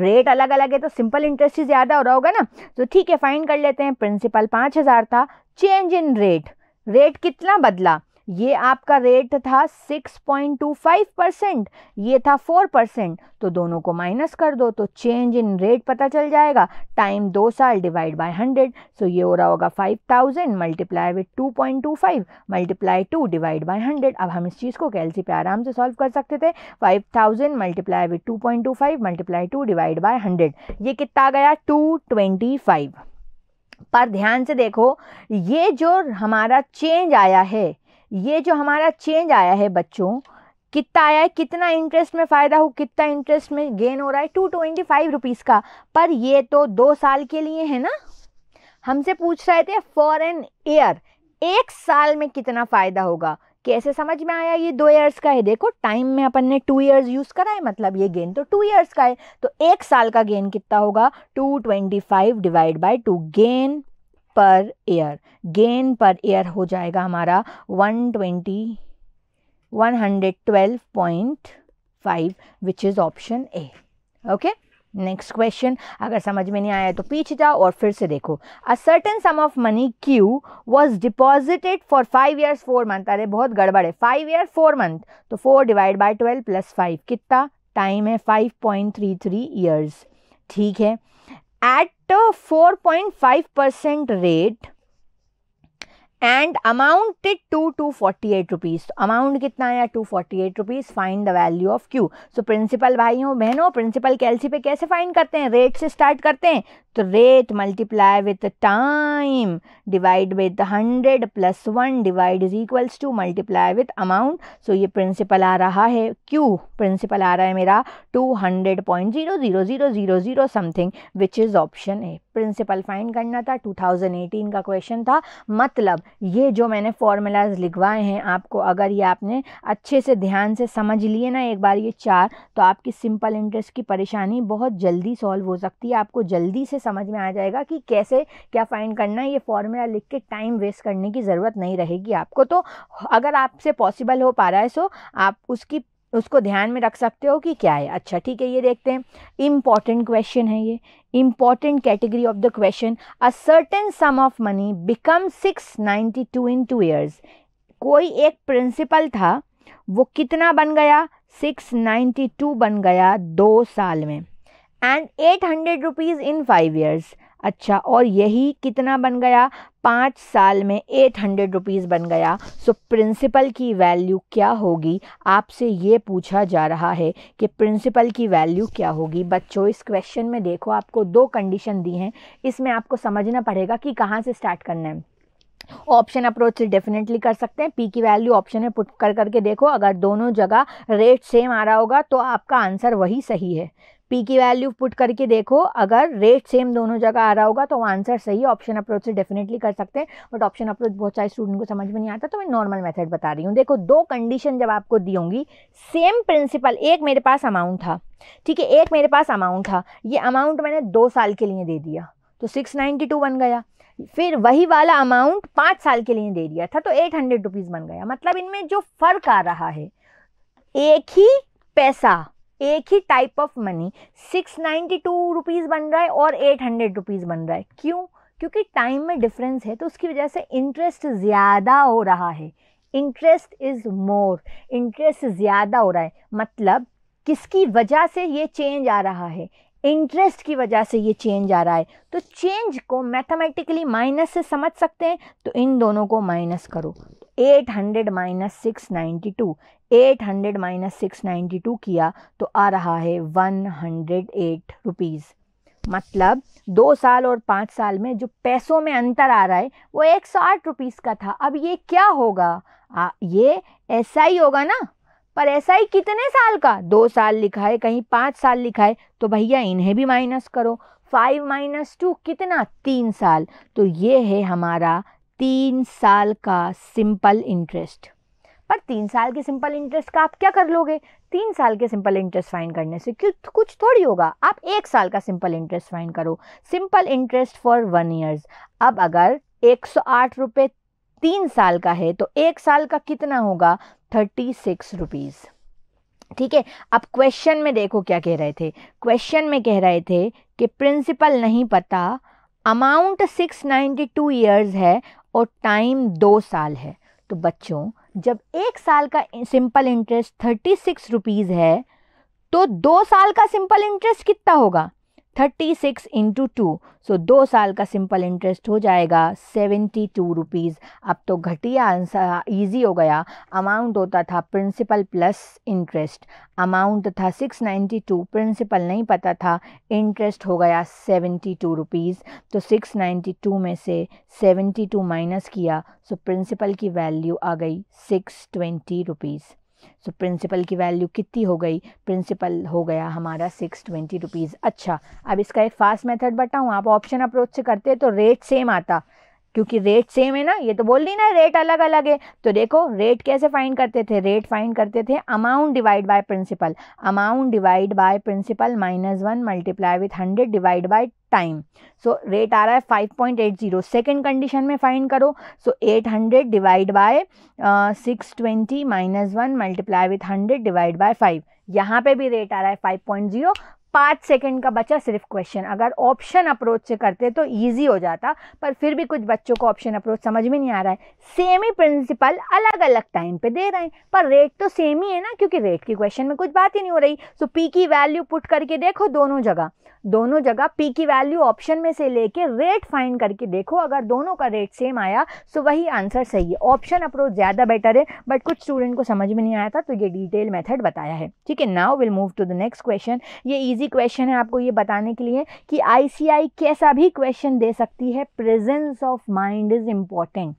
रेट अलग अलग है तो सिंपल इंटरेस्ट ही ज़्यादा हो रहा होगा ना तो ठीक है फाइन कर लेते हैं प्रिंसिपल पाँच हज़ार था चेंज इन रेट रेट कितना बदला ये आपका रेट था 6.25 परसेंट ये था 4 परसेंट तो दोनों को माइनस कर दो तो चेंज इन रेट पता चल जाएगा टाइम दो साल डिवाइड बाय 100 सो ये हो रहा होगा 5000 multiply with two two point five multiply two divide by hundred अब हम इस चीज़ को कैलसी पे आराम से सॉल्व कर सकते थे 5000 multiply with two two point five multiply two divide by hundred ये कितना गया फाइव पर ध्यान से देखो ये जो हमारा चेंज आया है ये जो हमारा चेंज आया है बच्चों कितना आया है कितना इंटरेस्ट में फ़ायदा हो कितना इंटरेस्ट में गेन हो रहा है टू ट्वेंटी फाइव रुपीज़ का पर ये तो दो साल के लिए है ना हमसे पूछ रहे थे फॉर एन ईयर एक साल में कितना फ़ायदा होगा कैसे समझ में आया ये दो ईयर्स का है देखो टाइम में अपन ने टू ईयर्स यूज़ करा है मतलब ये गेन तो टू ईयर्स का है तो एक साल का गेन कितना होगा two twenty five divide by two gain per year gain per year हो जाएगा हमारा 120 112.5 which is option A okay next question अगर समझ में नहीं आया तो पीछे जाओ और फिर से देखो a certain sum of money Q was deposited for five years four month अरे बहुत गड़बड़ है फाइव ईयर फोर मंथ तो four divide by twelve plus five कितना टाइम है five point three three years ठीक है at a 4.5% rate and amount to two forty eight rupees तो अमाउंट कितना आया two forty eight rupees find the value of Q so principal भाइयों बहनों प्रिंसिपल कैलसी पे कैसे फाइंड करते हैं रेट से स्टार्ट करते हैं तो rate multiply with time divide with hundred plus one divide is equals to multiply with amount so ये प्रिंसिपल आ रहा है क्यू प्रिंसिपल आ रहा है मेरा two hundred point zero zero zero zero zero something which is option A principal find करना था टू थाउजेंड एटीन का क्वेश्चन था मतलब ये जो मैंने फॉर्मूलाज लिखवाए हैं आपको अगर ये आपने अच्छे से ध्यान से समझ लिए ना एक बार ये चार तो आपकी सिंपल इंटरेस्ट की परेशानी बहुत जल्दी सॉल्व हो सकती है आपको जल्दी से समझ में आ जाएगा कि कैसे क्या फाइंड करना है ये फॉर्मूला लिख के टाइम वेस्ट करने की ज़रूरत नहीं रहेगी आपको तो अगर आपसे पॉसिबल हो पा रहा है सो आप उसकी उसको ध्यान में रख सकते हो कि क्या है अच्छा ठीक है ये देखते हैं इम्पॉर्टेंट क्वेश्चन है ये important category of the question a certain sum of money become six ninety two in two years कोई एक प्रिंसिपल था वो कितना बन गया सिक्स नाइन्टी टू बन गया दो साल में and eight hundred rupees in five years अच्छा और यही कितना बन गया पाँच साल में एट हंड्रेड रुपीज़ बन गया सो प्रिंसिपल की वैल्यू क्या होगी आपसे ये पूछा जा रहा है कि प्रिंसिपल की वैल्यू क्या होगी बच्चों इस क्वेश्चन में देखो आपको दो कंडीशन दी हैं इसमें आपको समझना पड़ेगा कि कहाँ से स्टार्ट करना है ऑप्शन अप्रोच से डेफिनेटली कर सकते हैं पी की वैल्यू ऑप्शन में पुट कर करके देखो अगर दोनों जगह रेट सेम आ रहा होगा तो आपका आंसर वही सही है पी की वैल्यू पुट करके देखो अगर रेट सेम दोनों जगह आ रहा होगा तो आंसर सही ऑप्शन अप्रोच से डेफिनेटली कर सकते हैं बट ऑप्शन अप्रोच बहुत सारे स्टूडेंट को समझ में नहीं आता तो मैं नॉर्मल मेथड बता रही हूँ देखो दो कंडीशन जब आपको दी होंगी सेम प्रिंसिपल एक मेरे पास अमाउंट था ठीक है एक मेरे पास अमाउंट था ये अमाउंट मैंने दो साल के लिए दे दिया तो सिक्स नाइन्टी टू बन गया फिर वही वाला अमाउंट पाँच साल के लिए दे दिया था तो एट हंड्रेड रुपीज़ बन गया मतलब इनमें जो फ़र्क आ रहा है एक ही पैसा एक ही type of money six ninety two rupees बन रहा है और एट हंड्रेड रुपीज़ बन रहा है क्यों क्योंकि टाइम में डिफरेंस है तो उसकी वजह से इंटरेस्ट ज़्यादा हो रहा है इंटरेस्ट इज़ मोर इंटरेस्ट ज़्यादा हो रहा है मतलब किसकी वजह से ये चेंज आ रहा है इंटरेस्ट की वजह से ये चेंज आ रहा है तो चेंज को मैथमेटिकली माइनस से समझ सकते हैं तो इन दोनों को माइनस करो 800 hundred minus six ninety two 800 minus six ninety two किया तो आ रहा है वन हंड्रेड एट रुपीज़ मतलब दो साल और पाँच साल में जो पैसों में अंतर आ रहा है वो एक सौ आठ रुपीज़ का था अब ये क्या होगा आ, ये ऐसा ही होगा ना पर ऐसा ही कितने साल का दो साल लिखा है कहीं पाँच साल लिखा है तो भैया इन्हें भी माइनस करो फाइव माइनस टू कितना तीन साल तो ये है हमारा तीन साल का सिंपल इंटरेस्ट पर तीन साल के सिंपल इंटरेस्ट का आप क्या कर लोगे तीन साल के सिंपल इंटरेस्ट फाइन करने से क्यों तो कुछ थोड़ी होगा आप एक साल का सिंपल इंटरेस्ट फाइन करो simple interest for one years अब अगर एक सौ आठ रुपये तीन साल का है तो एक साल का कितना होगा थर्टी सिक्स रुपीज़ ठीक है अब क्वेश्चन में देखो क्या कह रहे थे क्वेश्चन में कह रहे थे कि प्रिंसिपल नहीं पता amount six ninety two years है और टाइम दो साल है तो बच्चों जब एक साल का simple interest thirty six rupees है तो दो साल का सिंपल इंटरेस्ट कितना होगा thirty six into two so दो साल का सिंपल इंटरेस्ट हो जाएगा सेवेंटी टू रुपीज़ अब तो घटिया आंसर ईजी हो गया अमाउंट होता था प्रिंसिपल प्लस इंटरेस्ट अमाउंट था सिक्स नाइन्टी टू प्रिंसिपल नहीं पता था इंटरेस्ट हो गया सेवेंटी टू रुपीज़ तो सिक्स नाइन्टी टू में से सेवेंटी टू माइनस किया सो so प्रिंसिपल की वैल्यू आ गई six twenty rupees so principal की वैल्यू कितनी हो गई प्रिंसिपल हो गया हमारा सिक्स ट्वेंटी रुपीज़ अच्छा अब इसका एक फास्ट मेथड बताऊँ आप ऑप्शन अप्रोच से करते तो रेट सेम आता क्योंकि रेट सेम है ना ये तो बोल दी ना रेट अलग अलग है तो देखो रेट कैसे फाइंड करते थे रेट फाइंड करते थे amount divide by principal amount divide by principal minus one multiply with hundred divide by time so rate आ रहा है five point eight zero second condition में फाइंड करो so eight hundred divide by six twenty minus one multiply with hundred divide by five यहाँ पे भी रेट आ रहा है फाइव पॉइंट जीरो पाँच सेकंड का बचा सिर्फ क्वेश्चन अगर ऑप्शन अप्रोच से करते तो ईजी हो जाता पर फिर भी कुछ बच्चों को ऑप्शन अप्रोच समझ में नहीं आ रहा है सेम ही प्रिंसिपल अलग अलग टाइम पे दे रहे हैं पर रेट तो सेम ही है ना क्योंकि रेट की क्वेश्चन में कुछ बात ही नहीं हो रही सो पी की वैल्यू पुट करके देखो दोनों जगह दोनों जगह पी की वैल्यू ऑप्शन में से लेके रेट फाइंड करके देखो अगर दोनों का रेट सेम आया तो वही आंसर सही है ऑप्शन अप्रोच ज़्यादा बेटर है बट कुछ स्टूडेंट को समझ में नहीं आया था तो ये डिटेल मेथड बताया है ठीक है now will move to the next question ये ईजी इजी क्वेश्चन है आपको ये बताने के लिए कि आईसीआई कैसा भी क्वेश्चन दे सकती है presence of mind is important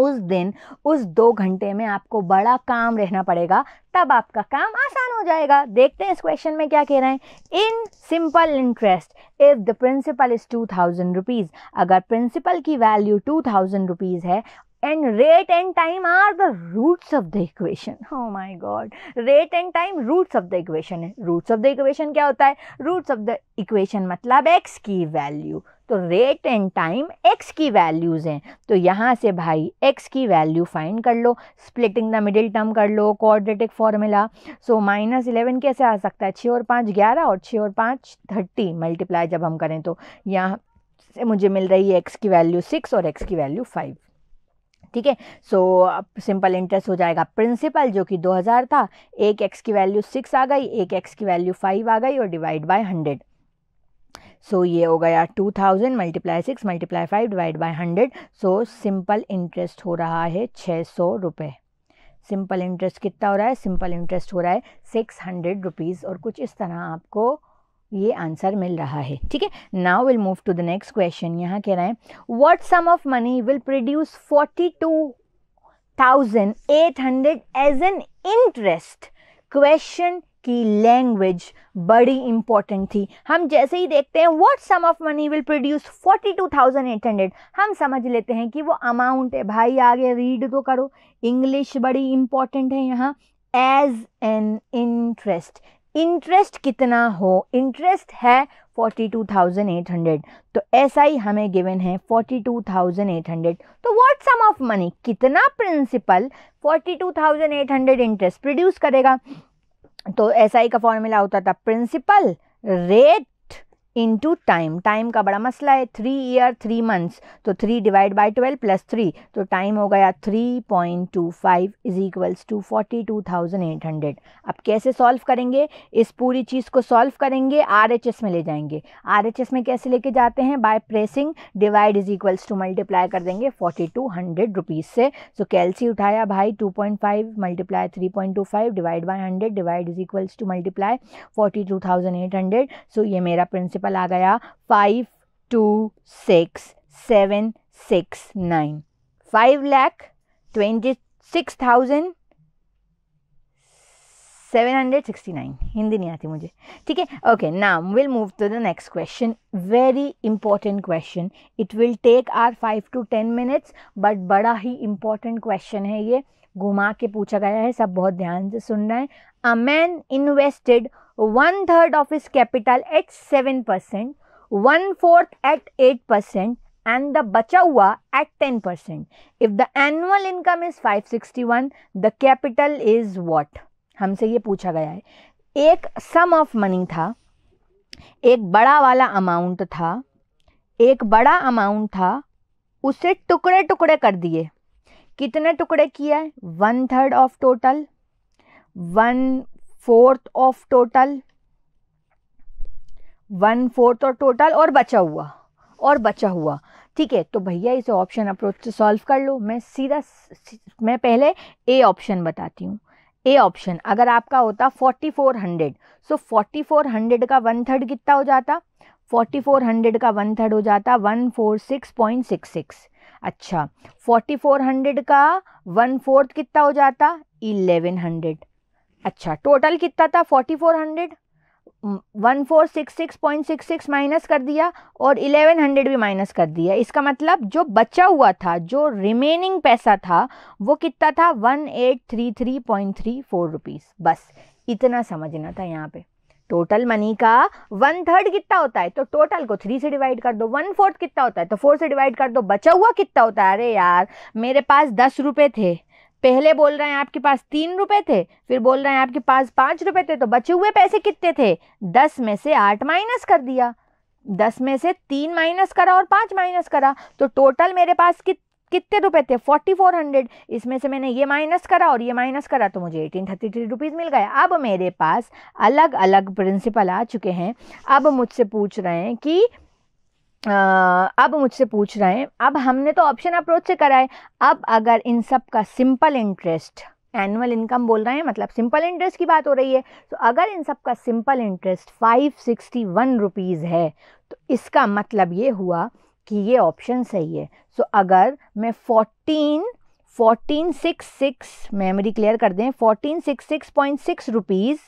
उस दिन उस दो घंटे में आपको बड़ा काम रहना पड़ेगा तब आपका काम आसान हो जाएगा देखते हैं इस क्वेश्चन में क्या कह रहे हैं in simple interest if the principal is two thousand rupees अगर प्रिंसिपल की वैल्यू टू थाउजेंड रुपीज़ है and rate and time are the roots of the equation oh my god rate and time roots of the equation है रूट्स ऑफ द इक्वेशन क्या होता है रूट्स ऑफ द इक्वेशन मतलब x की वैल्यू तो रेट एंड टाइम x की वैल्यूज़ हैं तो यहाँ से भाई x की वैल्यू फाइंड कर लो स्प्लिटिंग द मिडिल टर्म कर लो quadratic formula so minus eleven कैसे आ सकता है छः और पाँच ग्यारह और छः और पाँच थर्टी मल्टीप्लाई जब हम करें तो यहाँ से मुझे मिल रही है एक्स की वैल्यू सिक्स और एक्स की वैल्यू फाइव ठीक है सो सिंपल इंटरेस्ट हो जाएगा प्रिंसिपल जो कि 2000 था एक एक्स की वैल्यू सिक्स आ गई एक एक्स की वैल्यू फाइव आ गई और divide by hundred so so, ये हो गया two thousand multiply six multiply five divide by hundred so simple interest हो रहा है छः सौ रुपये सिंपल इंटरेस्ट कितना हो रहा है सिंपल इंटरेस्ट हो रहा है सिक्स हंड्रेड रुपीज़ और कुछ इस तरह आपको ये आंसर मिल रहा है ठीक है now will move to the next question यहाँ कह रहा है what sum of money will produce forty two thousand eight hundred as an interest question की लैंग्वेज बड़ी इंपॉर्टेंट थी हम जैसे ही देखते हैं what sum of money will produce forty two thousand eight hundred हम समझ लेते हैं कि वो अमाउंट है भाई आगे रीड तो करो इंग्लिश बड़ी इंपॉर्टेंट है यहाँ एज एन इंटरेस्ट इंटरेस्ट कितना हो इंटरेस्ट है forty two thousand eight hundred तो एस आई हमें गिवन है forty two thousand eight hundred तो व्हाट सम ऑफ मनी कितना principal forty two thousand eight hundred interest produce करेगा तो एस आई का फॉर्मूला होता था principal rate into time time का बड़ा मसला है थ्री ईयर थ्री मंथ्स तो three divide by twelve plus three तो टाइम हो गया three point two five is equals to forty two thousand eight hundred अब कैसे सॉल्व करेंगे इस पूरी चीज़ को सॉल्व करेंगे आर एच एस में ले जाएंगे आर एच एस में कैसे लेके जाते हैं by pressing divide is equals to multiply कर देंगे फोर्टी टू हंड्रेड रुपीज़ से सो कैलसी उठाया भाई two point five multiply three point two five divide by hundred divide is equals to multiply forty two thousand eight hundred so ये मेरा प्रिंसिपल मल्टीपल आ गया five two six seven six nine five lakh twenty six thousand seven hundred sixty nine Hindi नहीं आती मुझे ठीक है ओके नाम will move to the next question very important question it will take are five to ten minutes but बड़ा ही इंपॉर्टेंट क्वेश्चन है ये घुमा के पूछा गया है सब बहुत ध्यान से सुन रहे हैं a man invested one third of his capital at seven percent one fourth at eight percent and the बचा हुआ at ten percent if the annual income is five sixty one the capital is what हमसे ये पूछा गया है एक सम ऑफ मनी था एक बड़ा वाला अमाउंट था एक बड़ा अमाउंट था उसे टुकड़े टुकड़े कर दिए कितने टुकड़े किए one third of total one fourth of total one fourth और टोटल और बचा हुआ और बचा हुआ ठीक है तो भैया इसे ऑप्शन अप्रोच से सॉल्व कर लो मैं सीधा मैं पहले ए ऑप्शन बताती हूँ ए ऑप्शन अगर आपका होता forty four hundred so forty four hundred का वन थर्ड कितना हो जाता फोर्टी फोर हंड्रेड का वन थर्ड हो जाता one four six point six six अच्छा 4400 का वन फोर्थ कितना हो जाता 1100 अच्छा टोटल कितना था 4400 one four six six point six six minus कर दिया और इलेवन हंड्रेड भी माइनस कर दिया इसका मतलब जो बचा हुआ था जो रिमेनिंग पैसा था वो कितना था one eight three three point three four rupees बस इतना समझना था यहाँ पे टोटल मनी का वन थर्ड कितना होता है तो टोटल को थ्री से डिवाइड कर दो वन फोर्थ कितना होता है तो फोर से डिवाइड कर दो बचा हुआ कितना होता है अरे यार मेरे पास दस रुपये थे पहले बोल रहे हैं आपके पास तीन रुपए थे फिर बोल रहे हैं आपके पास पाँच रुपए थे तो बचे हुए पैसे कितने थे दस में से आठ माइनस कर दिया दस में से तीन माइनस करा और पाँच माइनस करा तो टोटल मेरे पास कितना कितने रुपए थे फोर्टी फोर हंड्रेड इसमें से मैंने ये माइनस करा और ये माइनस करा तो मुझे एटीन थर्टी थ्री रुपीज़ मिल गए अब मेरे पास अलग अलग प्रिंसिपल आ चुके हैं अब मुझसे पूछ रहे हैं कि आ, अब मुझसे पूछ रहे हैं अब हमने तो ऑप्शन अप्रोच से कराए अब अगर इन सब का सिंपल इंटरेस्ट एनुअल इनकम बोल रहे हैं मतलब सिंपल इंटरेस्ट की बात हो रही है तो अगर इन सब का simple interest five sixty one rupees है तो इसका मतलब ये हुआ कि ये ऑप्शन सही है सो so, अगर मैं fourteen fourteen six six memory clear कर दें fourteen six six point six rupees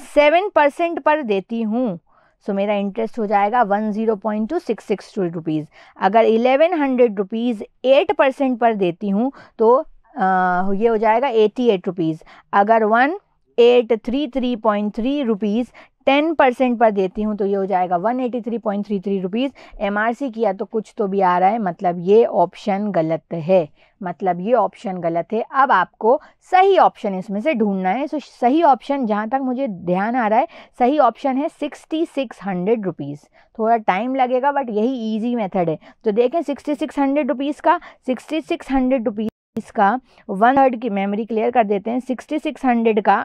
seven percent पर देती हूँ सो so, मेरा इंटरेस्ट हो जाएगा one zero point two six six two rupees अगर eleven hundred rupees eight percent पर देती हूँ तो आ, ये हो जाएगा एटी एट रुपीज़ अगर one eight three three point three rupees ten percent पर देती हूँ तो ये हो जाएगा one eighty three point three three rupees M R C किया तो कुछ तो भी आ रहा है मतलब ये ऑप्शन गलत है मतलब ये ऑप्शन गलत है अब आपको सही ऑप्शन इसमें से ढूंढना है सो सही ऑप्शन जहाँ तक मुझे ध्यान आ रहा है सही ऑप्शन है सिक्सटी सिक्स हंड्रेड रुपीज़ थोड़ा टाइम लगेगा बट यही ईजी मेथड है तो देखें सिक्सटी सिक्स हंड्रेड रुपीज़ का सिक्सटी सिक्स हंड्रेड रुपीज़ का वन थर्ड की मेमोरी क्लियर कर देते हैं सिक्सटी सिक्स हंड्रेड का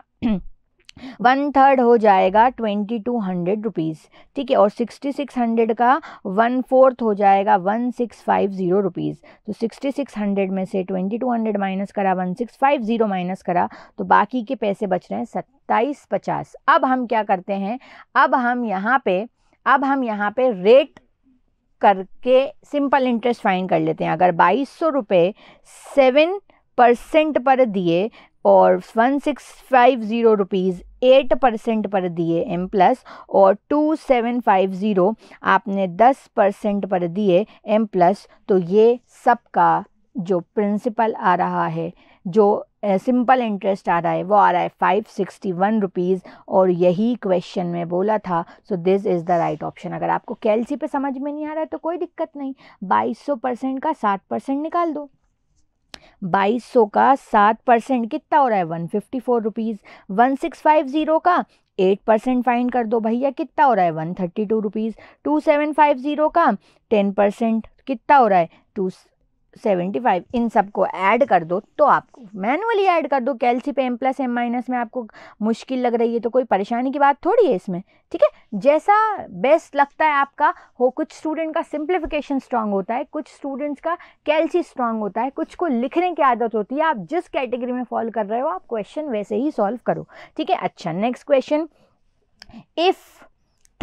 वन थर्ड हो जाएगा ट्वेंटी टू हंड्रेड रुपीज़ ठीक है और सिक्सटी सिक्स हंड्रेड का वन फोर्थ हो जाएगा one six five zero rupees तो सिक्सटी सिक्स हंड्रेड में से ट्वेंटी टू हंड्रेड माइनस करा one six five zero minus करा तो बाकी के पैसे बच रहे हैं सत्ताईस पचास अब हम क्या करते हैं अब हम यहाँ पे अब हम यहाँ पे रेट करके सिंपल इंटरेस्ट फाइन कर लेते हैं अगर बाईस सौ रुपये सेवन परसेंट पर दिए और one six five zero rupees eight percent पर दिए एम प्लस और टू सेवन फाइव ज़ीरो आपने दस परसेंट पर दिए एम प्लस तो ये सबका जो प्रिंसिपल आ रहा है जो सिंपल uh, इंटरेस्ट आ रहा है वो आ रहा है फाइव सिक्सटी वन रुपीज़ और यही क्वेश्चन में बोला था so this is the right option अगर आपको कैलसी पे समझ में नहीं आ रहा है तो कोई दिक्कत नहीं बाईस सौ परसेंट का सात परसेंट निकाल दो बाईस सौ का सात परसेंट कितना हो रहा है one fifty four rupees one six five zero का एट परसेंट फाइन कर दो भैया कितना हो रहा है one thirty two rupees two seven five zero का टेन परसेंट कितना हो रहा है टू सेवेंटी फाइव इन सबको ऐड कर दो तो आपको मैनुअली ऐड कर दो कैल्सी पे एम प्लस एम माइनस में आपको मुश्किल लग रही है तो कोई परेशानी की बात थोड़ी है इसमें ठीक है जैसा बेस्ट लगता है आपका हो कुछ स्टूडेंट का सिंप्लीफिकेशन स्ट्रांग होता है कुछ स्टूडेंट्स का कैल्सी स्ट्रांग होता है कुछ को लिखने की आदत होती है आप जिस कैटेगरी में फॉल कर रहे हो आप क्वेश्चन वैसे ही सॉल्व करो ठीक है अच्छा next question if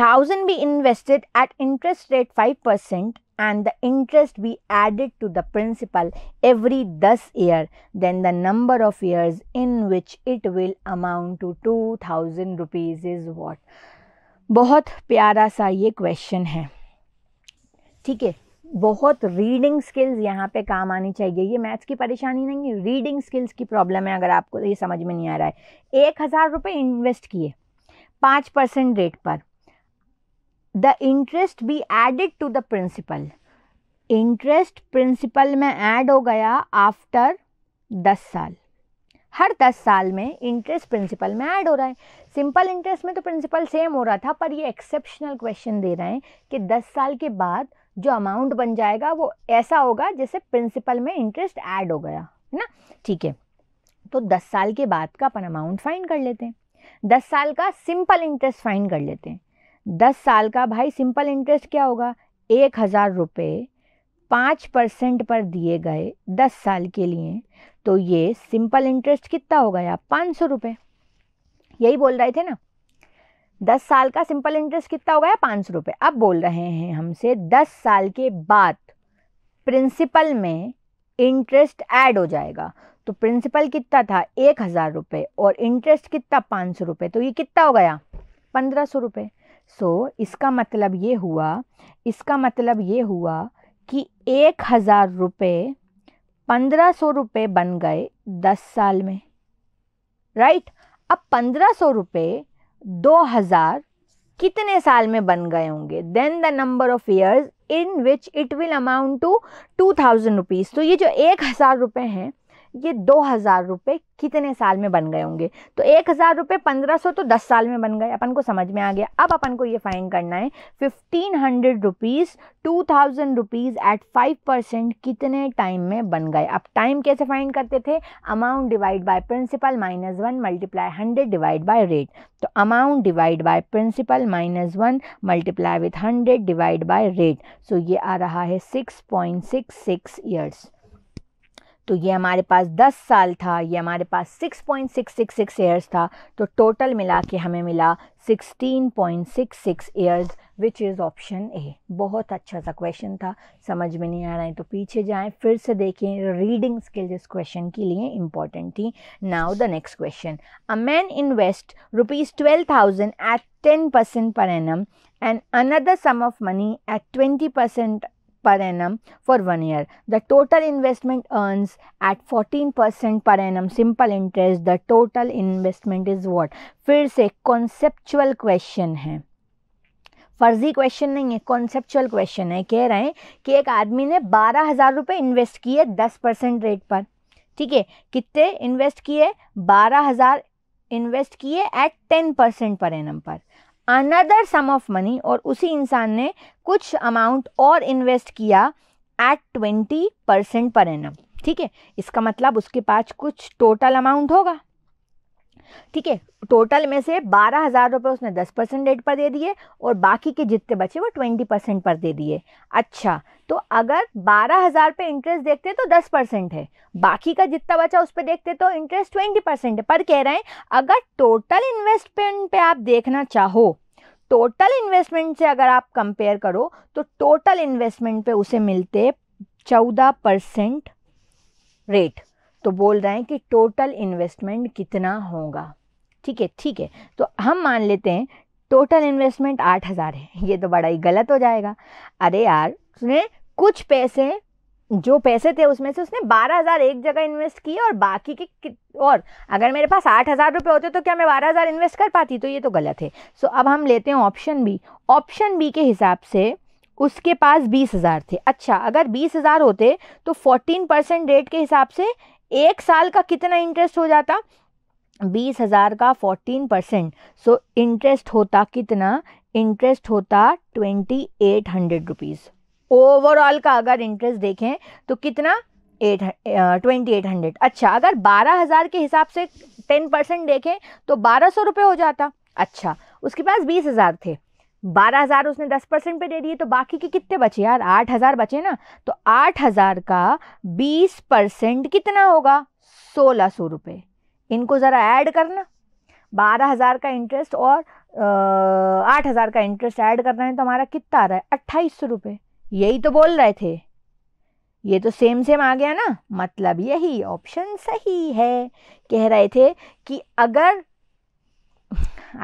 thousand be invested at interest rate five percent and the interest be added to the principal every thus year, then the number of years in which it will amount to two thousand rupees is what बहुत प्यारा सा ये क्वेश्चन है ठीक है बहुत रीडिंग स्किल्स यहाँ पे काम आनी चाहिए ये मैथ्स की परेशानी नहीं है रीडिंग स्किल्स की प्रॉब्लम है अगर आपको ये समझ में नहीं आ रहा है एक हज़ार रुपये इन्वेस्ट किए पाँच परसेंट रेट पर the interest be added to the principal interest principal में ऐड हो गया आफ्टर दस साल हर दस साल में इंटरेस्ट प्रिंसिपल में ऐड हो रहा है सिंपल इंटरेस्ट में तो प्रिंसिपल सेम हो रहा था पर ये एक्सेप्शनल क्वेश्चन दे रहे हैं कि दस साल के बाद जो अमाउंट बन जाएगा वो ऐसा होगा जैसे प्रिंसिपल में इंटरेस्ट ऐड हो गया है ना ठीक है तो दस साल के बाद का अपन अमाउंट फाइन कर लेते हैं दस साल का सिंपल इंटरेस्ट फाइन कर लेते हैं दस साल का भाई सिंपल इंटरेस्ट क्या होगा एक हज़ार रुपये पाँच परसेंट पर दिए गए दस साल के लिए तो ये सिंपल इंटरेस्ट कितना हो गया पाँच सौ रुपये यही बोल रहे थे ना दस साल का सिंपल इंटरेस्ट कितना हो गया पाँच सौ रुपये अब बोल रहे हैं हमसे दस साल के बाद प्रिंसिपल में इंटरेस्ट ऐड हो जाएगा तो प्रिंसिपल कितना था एक हज़ार रुपये और इंटरेस्ट कितना पाँच सौ रुपये तो ये कितना हो गया पंद्रह सौ रुपये सो so, इसका मतलब ये हुआ इसका मतलब ये हुआ कि एक हज़ार रुपये पंद्रह सौ रुपये बन गए दस साल में राइट right? अब पंद्रह सौ रुपये दो हज़ार कितने साल में बन गए होंगे then the number of years in which it will amount to two thousand rupees तो ये जो एक हज़ार रुपये हैं ये दो हज़ार रुपये कितने साल में बन गए होंगे तो एक हज़ार रुपये पंद्रह सौ तो दस साल में बन गए अपन को समझ में आ गया अब अपन को ये फाइन करना है fifteen hundred rupees two thousand rupees at five percent कितने टाइम में बन गए अब टाइम कैसे फाइन करते थे amount divide by principal minus one multiply hundred divide by rate तो amount divide by principal minus one multiply with hundred divide by rate so ये आ रहा है six point six six years तो ये हमारे पास 10 साल था ये हमारे पास 6.666 ईयर्स था तो टोटल मिला के हमें मिला 16.66 years which is option A बहुत अच्छा सा क्वेश्चन था समझ में नहीं आ रहा है तो पीछे जाएं फिर से देखें रीडिंग स्किल्स इस क्वेश्चन के लिए इंपॉर्टेंट थी now the next question a man invest rupees twelve thousand at ten percent per annum and another sum of money at twenty percent per annum for one year. The total investment earns at 14% per annum simple interest. The total investment is what? फिर से conceptual question है फर्जी क्वेश्चन नहीं है कॉन्सेप्चुअल क्वेश्चन है कह रहे हैं कि एक आदमी ने बारह हज़ार रुपये इन्वेस्ट किए दस परसेंट रेट पर ठीक है कितने इन्वेस्ट किए बारह हज़ार इन्वेस्ट किए at ten percent per annum per another sum of money और उसी इंसान ने कुछ अमाउंट और इन्वेस्ट किया at twenty percent per annum ठीक है इसका मतलब उसके पास कुछ टोटल अमाउंट होगा ठीक है टोटल में से बारह हज़ार रुपये उसने दस परसेंट रेट पर दे दिए और बाकी के जितने बचे वो ट्वेंटी परसेंट पर दे दिए अच्छा तो अगर बारह हज़ार पे इंटरेस्ट देखते तो दस परसेंट है बाकी का जितना बचा उस पर देखते तो इंटरेस्ट ट्वेंटी परसेंट है पर कह रहे हैं अगर टोटल इन्वेस्टमेंट पे आप देखना चाहो टोटल इन्वेस्टमेंट से अगर आप कंपेयर करो तो टोटल इन्वेस्टमेंट पे उसे मिलते चौदह परसेंट रेट तो बोल रहे हैं कि टोटल इन्वेस्टमेंट कितना होगा ठीक है ठीक है तो हम मान लेते हैं टोटल इन्वेस्टमेंट आठ हज़ार है ये तो बड़ा ही गलत हो जाएगा अरे यार उसने कुछ पैसे जो पैसे थे उसमें से उसने बारह हज़ार एक जगह इन्वेस्ट किए और बाकी के और अगर मेरे पास आठ हज़ार रुपये होते तो क्या मैं बारह हज़ार इन्वेस्ट कर पाती तो ये तो गलत है सो अब हम लेते हैं ऑप्शन बी ऑप्शन बी के हिसाब से उसके पास बीस हज़ार थे अच्छा अगर बीस हज़ार होते तो फोर्टीन परसेंट रेट के हिसाब से एक साल का कितना इंटरेस्ट हो जाता बीस हज़ार का फोर्टीन परसेंट सो इंटरेस्ट होता कितना इंटरेस्ट होता twenty eight hundred rupees overall का अगर इंटरेस्ट देखें तो कितना एट ट्वेंटी एट हंड्रेड अच्छा अगर बारह हज़ार के हिसाब से टेन परसेंट देखें तो बारह सौ रुपये हो जाता अच्छा उसके पास बीस हज़ार थे बारह हज़ार उसने दस परसेंट पर दे दिए तो बाकी के कितने बचे यार आठ हज़ार बचे ना तो आठ हज़ार का बीस परसेंट कितना होगा सोलह सौ रुपये इनको ज़रा ऐड करना बारह हज़ार का इंटरेस्ट और आठ हज़ार का इंटरेस्ट ऐड करना है तो हमारा कितना आ रहा है अट्ठाईस सौ रुपये यही तो बोल रहे थे ये तो सेम सेम आ गया ना मतलब यही ऑप्शन सही है कह रहे थे कि अगर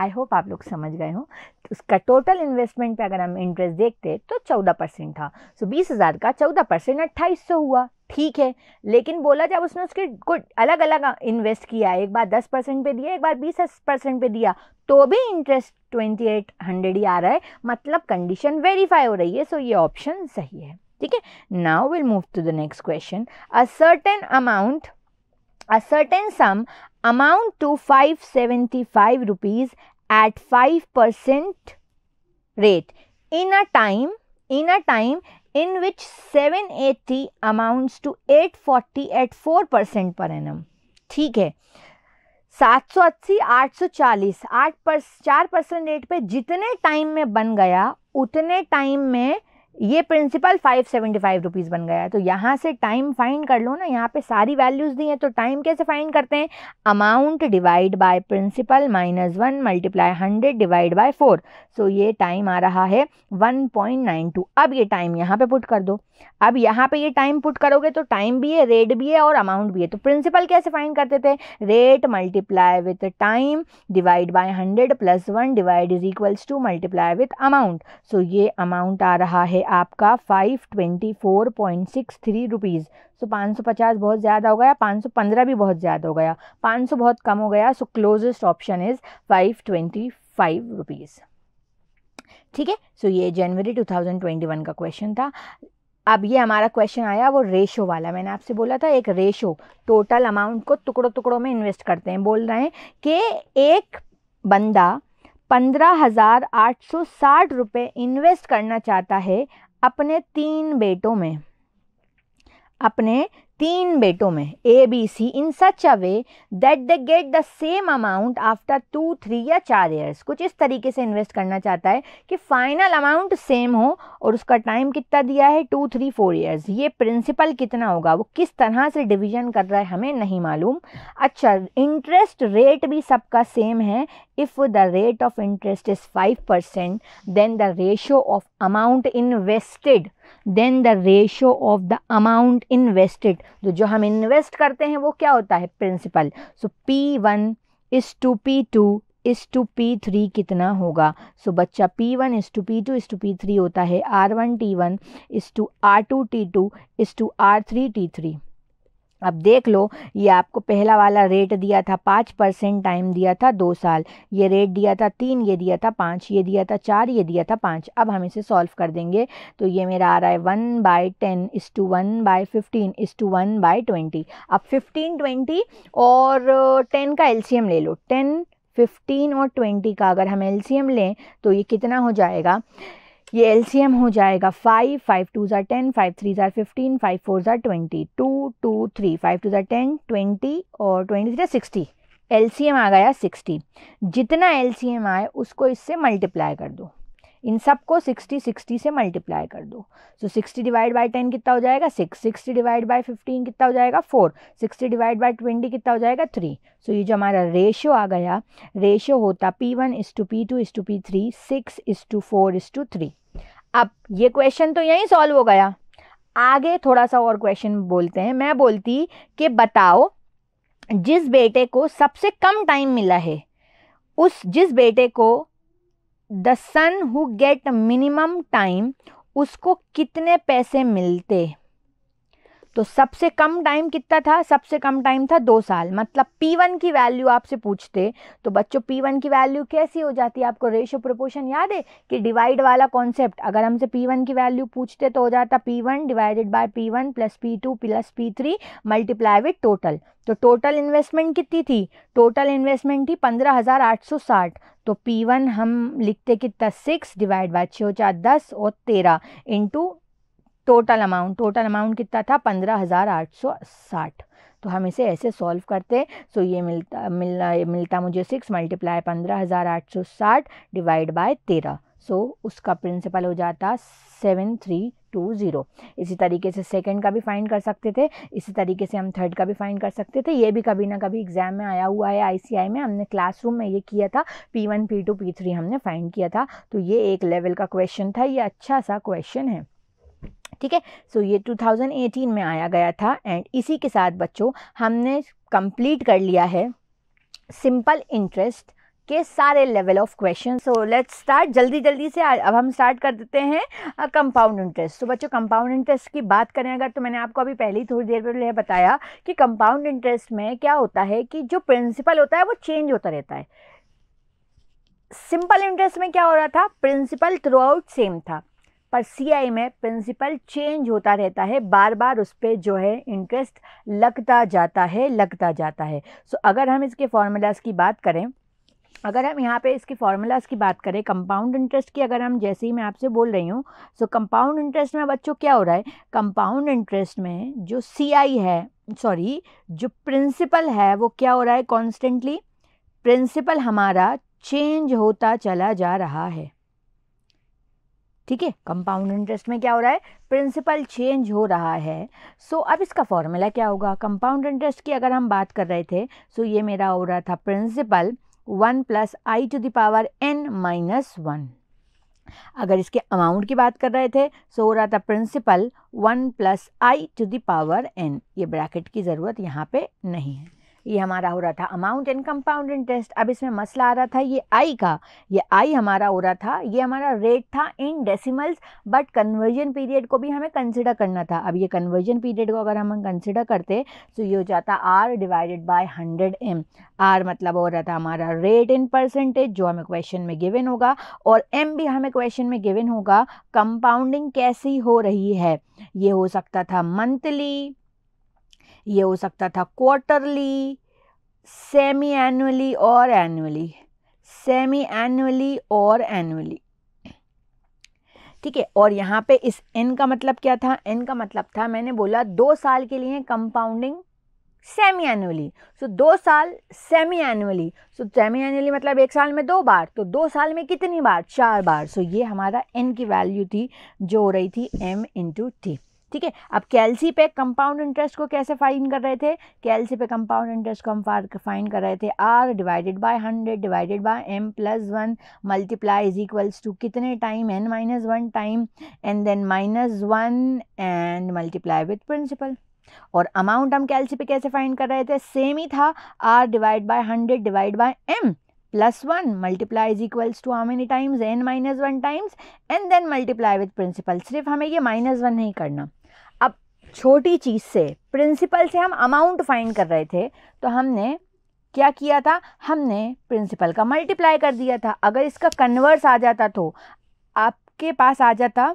आई होप आप लोग समझ गए हो तो उसका टोटल इन्वेस्टमेंट पे अगर हम इंटरेस्ट देखते तो चौदह परसेंट था सो बीस हज़ार का चौदह परसेंट अट्ठाईस सौ हुआ ठीक है लेकिन बोला जब उसने उसके कुछ अलग अलग इन्वेस्ट किया एक बार दस परसेंट पे दिया एक बार बीस परसेंट पे दिया तो भी इंटरेस्ट ट्वेंटी एट हंड्रेड ही आ रहा है मतलब कंडीशन वेरीफाई हो रही है सो ये ऑप्शन सही है ठीक है now will move to the next question a certain amount a certain sum amount to five seventy five rupees at five percent rate in a time in a time in which seven amount to eight forty eight four percent per per annum ठीक है सात सौ अस्सी आठ 780 840 8 पर परसेंट रेट पर जितने टाइम में बन गया उतने टाइम में ये principal five seventy five rupees बन गया है तो यहाँ से टाइम फाइंड कर लो ना यहाँ पे सारी वैल्यूज़ दी हैं तो टाइम कैसे फाइंड करते हैं amount divide by principal minus one multiply hundred divide by four so ये टाइम आ रहा है वन पॉइंट नाइन टू अब ये टाइम यहाँ पे पुट कर दो अब यहाँ पे ये टाइम पुट करोगे तो टाइम भी है रेट भी है और अमाउंट भी है तो प्रिंसिपल कैसे फाइंड करते थे rate multiply with time divide by hundred plus one divide is equals to multiply with amount so ये अमाउंट आ रहा है आपका five twenty four point six three rupees so पाँच सौ पचास बहुत ज़्यादा हो गया पाँच सौ पंद्रह भी बहुत ज़्यादा हो गया पाँच सौ बहुत कम हो गया so closest option is five twenty five rupees ठीक है सो ये जनवरी 2021 का क्वेश्चन था अब ये हमारा क्वेश्चन आया वो रेशो वाला मैंने आपसे बोला था एक रेशो टोटल अमाउंट को टुकड़ों टुकड़ों में इन्वेस्ट करते हैं बोल रहे हैं कि एक बंदा पंद्रह हज़ार आठ सौ साठ रुपये इन्वेस्ट करना चाहता है अपने तीन बेटों में अपने तीन बेटों में A B C in such a way that they get the same amount after two three या चार ईयर्स कुछ इस तरीके से इन्वेस्ट करना चाहता है कि फाइनल अमाउंट सेम हो और उसका टाइम कितना दिया है टू थ्री फोर ईयर्स ये प्रिंसिपल कितना होगा वो किस तरह से डिवीजन कर रहा है हमें नहीं मालूम अच्छा इंटरेस्ट रेट भी सबका सेम है if the rate of interest is 5% then the ratio of amount invested then the ratio of the amount invested तो जो हम इन्वेस्ट करते हैं वो क्या होता है principal so P one is to P two is to P three कितना होगा सो so, बच्चा P one is to P two is to P three होता है R one T one is to R two T two is to R three T three अब देख लो ये आपको पहला वाला रेट दिया था पाँच परसेंट टाइम दिया था दो साल ये रेट दिया था तीन ये दिया था पाँच ये दिया था चार ये दिया था पाँच अब हम इसे सॉल्व कर देंगे तो ये मेरा आ रहा है one by ten is to one by fifteen is to one by twenty अब फिफ्टीन ट्वेंटी और टेन uh, का एलसीएम ले लो टेन फिफ्टीन और ट्वेंटी का अगर हम एल लें तो ये कितना हो जाएगा ये एल सी एम हो जाएगा five five two are ten five three are fifteen five four are twenty two two three five two are ten twenty और ट्वेंटी थ्री सिक्सटी एल आ गया सिक्सटी जितना एल सी एम आए उसको इससे मल्टीप्लाई कर दो इन सबको 60 60 से मल्टीप्लाई कर दो so sixty divide by ten कितना हो जाएगा six sixty divide by fifteen कितना हो जाएगा four sixty divide by twenty कितना हो जाएगा थ्री सो so, ये जो हमारा रेशियो आ गया रेशियो होता P one is to P two is to P three six is to four is to three अब ये क्वेश्चन तो यहीं सॉल्व हो गया आगे थोड़ा सा और क्वेश्चन बोलते हैं मैं बोलती कि बताओ जिस बेटे को सबसे कम टाइम मिला है उस जिस बेटे को the son who get minimum time उसको कितने पैसे मिलते तो सबसे कम टाइम कितना था सबसे कम टाइम था दो साल मतलब पी वन की वैल्यू आपसे पूछते तो बच्चों पी वन की वैल्यू कैसी हो जाती है आपको रेशो प्रोपोर्शन याद है कि डिवाइड वाला कॉन्सेप्ट अगर हमसे पी वन की वैल्यू पूछते तो हो जाता P one divided by one plus P two plus P three multiply with total तो टोटल इन्वेस्टमेंट कितनी थी टोटल इन्वेस्टमेंट थी पंद्रह हज़ार आठ सौ साठ तो पी वन हम लिखते कितना सिक्स डिवाइड बाय छः चार दस और तेरह into total amount total amount कितना था पंद्रह हज़ार आठ सौ साठ तो हम इसे ऐसे सॉल्व करते सो ये मिलता मिलना ये मिलता मुझे सिक्स मल्टीप्लाई पंद्रह हज़ार आठ सौ साठ डिवाइड बाय तेरह सो उसका प्रिंसिपल हो जाता सेवन थ्री टू ज़ीरो इसी तरीके से सेकंड का भी फाइंड कर सकते थे इसी तरीके से हम थर्ड का भी फाइंड कर सकते थे ये भी कभी ना कभी एग्जाम में आया हुआ है आईसीआई में हमने क्लासरूम में ये किया था P one P two P three हमने फाइंड किया था तो ये एक लेवल का क्वेश्चन था ये अच्छा सा क्वेश्चन है ठीक है सो ये 2018 में आया गया था एंड इसी के साथ बच्चों हमने कंप्लीट कर लिया है सिंपल इंटरेस्ट के सारे level of question so let's start जल्दी जल्दी से अब हम स्टार्ट कर देते हैं कंपाउंड इंटरेस्ट तो बच्चों कंपाउंड इंटरेस्ट की बात करें अगर तो मैंने आपको अभी पहले ही थोड़ी देर पहले बताया कि कंपाउंड इंटरेस्ट में क्या होता है कि जो प्रिंसिपल होता है वो चेंज होता रहता है सिंपल इंटरेस्ट में क्या हो रहा था प्रिंसिपल थ्रू आउट सेम था पर सीआई में प्रिंसिपल चेंज होता रहता है बार बार उस पर जो है इंटरेस्ट लगता जाता है लगता जाता है सो so, अगर हम इसके फार्मूलाज़ की बात करें अगर हम यहाँ पे इसके फार्मूलाज़ की बात करें कंपाउंड इंटरेस्ट की अगर हम जैसे ही मैं आपसे बोल रही हूँ सो कंपाउंड इंटरेस्ट में बच्चों क्या हो रहा है कंपाउंड इंटरेस्ट में जो सी है सॉरी जो प्रिंसिपल है वो क्या हो रहा है कॉन्स्टेंटली प्रिंसिपल हमारा चेंज होता चला जा रहा है ठीक है कंपाउंड इंटरेस्ट में क्या हो रहा है प्रिंसिपल चेंज हो रहा है सो so, अब इसका फॉर्मूला क्या होगा कंपाउंड इंटरेस्ट की अगर हम बात कर रहे थे सो so ये मेरा हो रहा था principal one plus I to the power N minus one अगर इसके अमाउंट की बात कर रहे थे सो हो रहा था principal one plus I to the power N ये ब्रैकेट की ज़रूरत यहाँ पे नहीं है ये हमारा हो रहा था अमाउंट एंड कंपाउंड इंटरेस्ट अब इसमें मसला आ रहा था ये आई का ये आई हमारा हो रहा था ये हमारा रेट था in decimals but conversion period को भी हमें कंसिडर करना था अब ये कन्वर्जन पीरियड को अगर हम कंसिडर करते तो ये हो जाता R divided by hundred M R मतलब हो रहा था हमारा रेट इन परसेंटेज जो हमें क्वेश्चन में गिवन होगा और एम भी हमें क्वेश्चन में गिवन होगा कंपाउंडिंग कैसी हो रही है ये हो सकता था मंथली ये हो सकता था क्वार्टरली सेमी एनुअली और एनुअली सेमी एनुअली और एनुअली ठीक है और यहाँ पे इस एन का मतलब क्या था एन का मतलब था मैंने बोला दो साल के लिए कंपाउंडिंग सेमी एनुअली सो दो साल semi annually so semi annually मतलब एक साल में दो बार तो दो साल में कितनी बार चार बार सो so, ये हमारा एन की वैल्यू थी जो हो रही थी एम इंटू टी ठीक है अब कैलसी पे कंपाउंड इंटरेस्ट को कैसे फाइन कर रहे थे कैलसी पे कंपाउंड इंटरेस्ट को हम फाइन कर रहे थे R divided by hundred divided by M plus one multiply is equals to कितने time N minus one time and then minus one and multiply with principal और अमाउंट हम कैलसी पे कैसे फाइंड कर रहे थे सेम ही था R divide by hundred divide by M plus one multiply is equals to how many times N minus 1 times and then multiply with principal सिर्फ हमें ये माइनस वन नहीं करना अब छोटी चीज़ से प्रिंसिपल से हम अमाउंट फाइंड कर रहे थे तो हमने क्या किया था हमने प्रिंसिपल का मल्टीप्लाई कर दिया था अगर इसका कन्वर्स आ जाता तो आपके पास आ जाता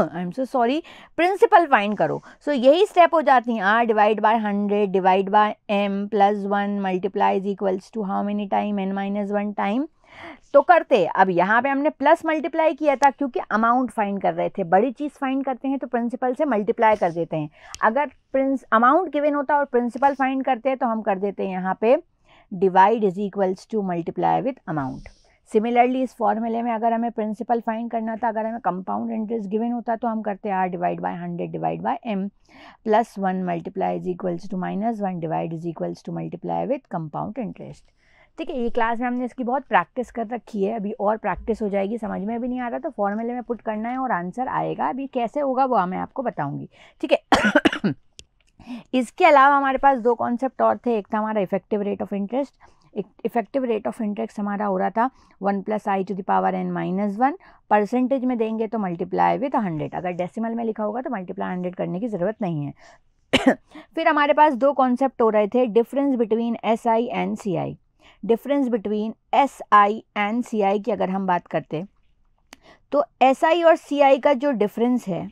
I am so sorry principal find करो सो so, यही स्टेप हो जाती हैं R divide by hundred divide by M plus one multiply is equals to how many time N minus one time तो करते अब यहाँ पे हमने प्लस मल्टीप्लाई किया था क्योंकि अमाउंट फाइंड कर रहे थे बड़ी चीज़ फाइंड करते हैं तो प्रिंसिपल से मल्टीप्लाई कर देते हैं अगर प्रिंस अमाउंट गिवन होता और प्रिंसिपल फाइंड करते हैं तो हम कर देते हैं यहाँ पे divide is equals to multiply with amount similarly इस फॉर्मूले में अगर हमें प्रिंसिपल फाइंड करना था अगर हमें कंपाउंड इंटरेस्ट गिवन होता तो हम करते हैं R divide by hundred divide by M plus one multiply is equals to minus one divide is equals to multiply with compound interest ठीक है ये क्लास में हमने इसकी बहुत प्रैक्टिस कर रखी है अभी और प्रैक्टिस हो जाएगी समझ में भी नहीं आ रहा तो फॉर्मूले में पुट करना है और आंसर आएगा अभी कैसे होगा वो मैं आपको बताऊँगी ठीक है इसके अलावा हमारे पास दो कॉन्सेप्ट और थे एक था हमारा effective rate of interest effective rate of interest हमारा हो रहा था one plus I to the power N minus one percentage में देंगे तो मल्टीप्लाई विद हंड्रेड अगर डेसिमल में लिखा होगा तो मल्टीप्लाई हंड्रेड करने की ज़रूरत नहीं है <coughs> फिर हमारे पास दो कॉन्सेप्ट हो रहे थे difference between S I and C I difference between S I and C I की अगर हम बात करते तो एस आई और सी आई का जो डिफरेंस है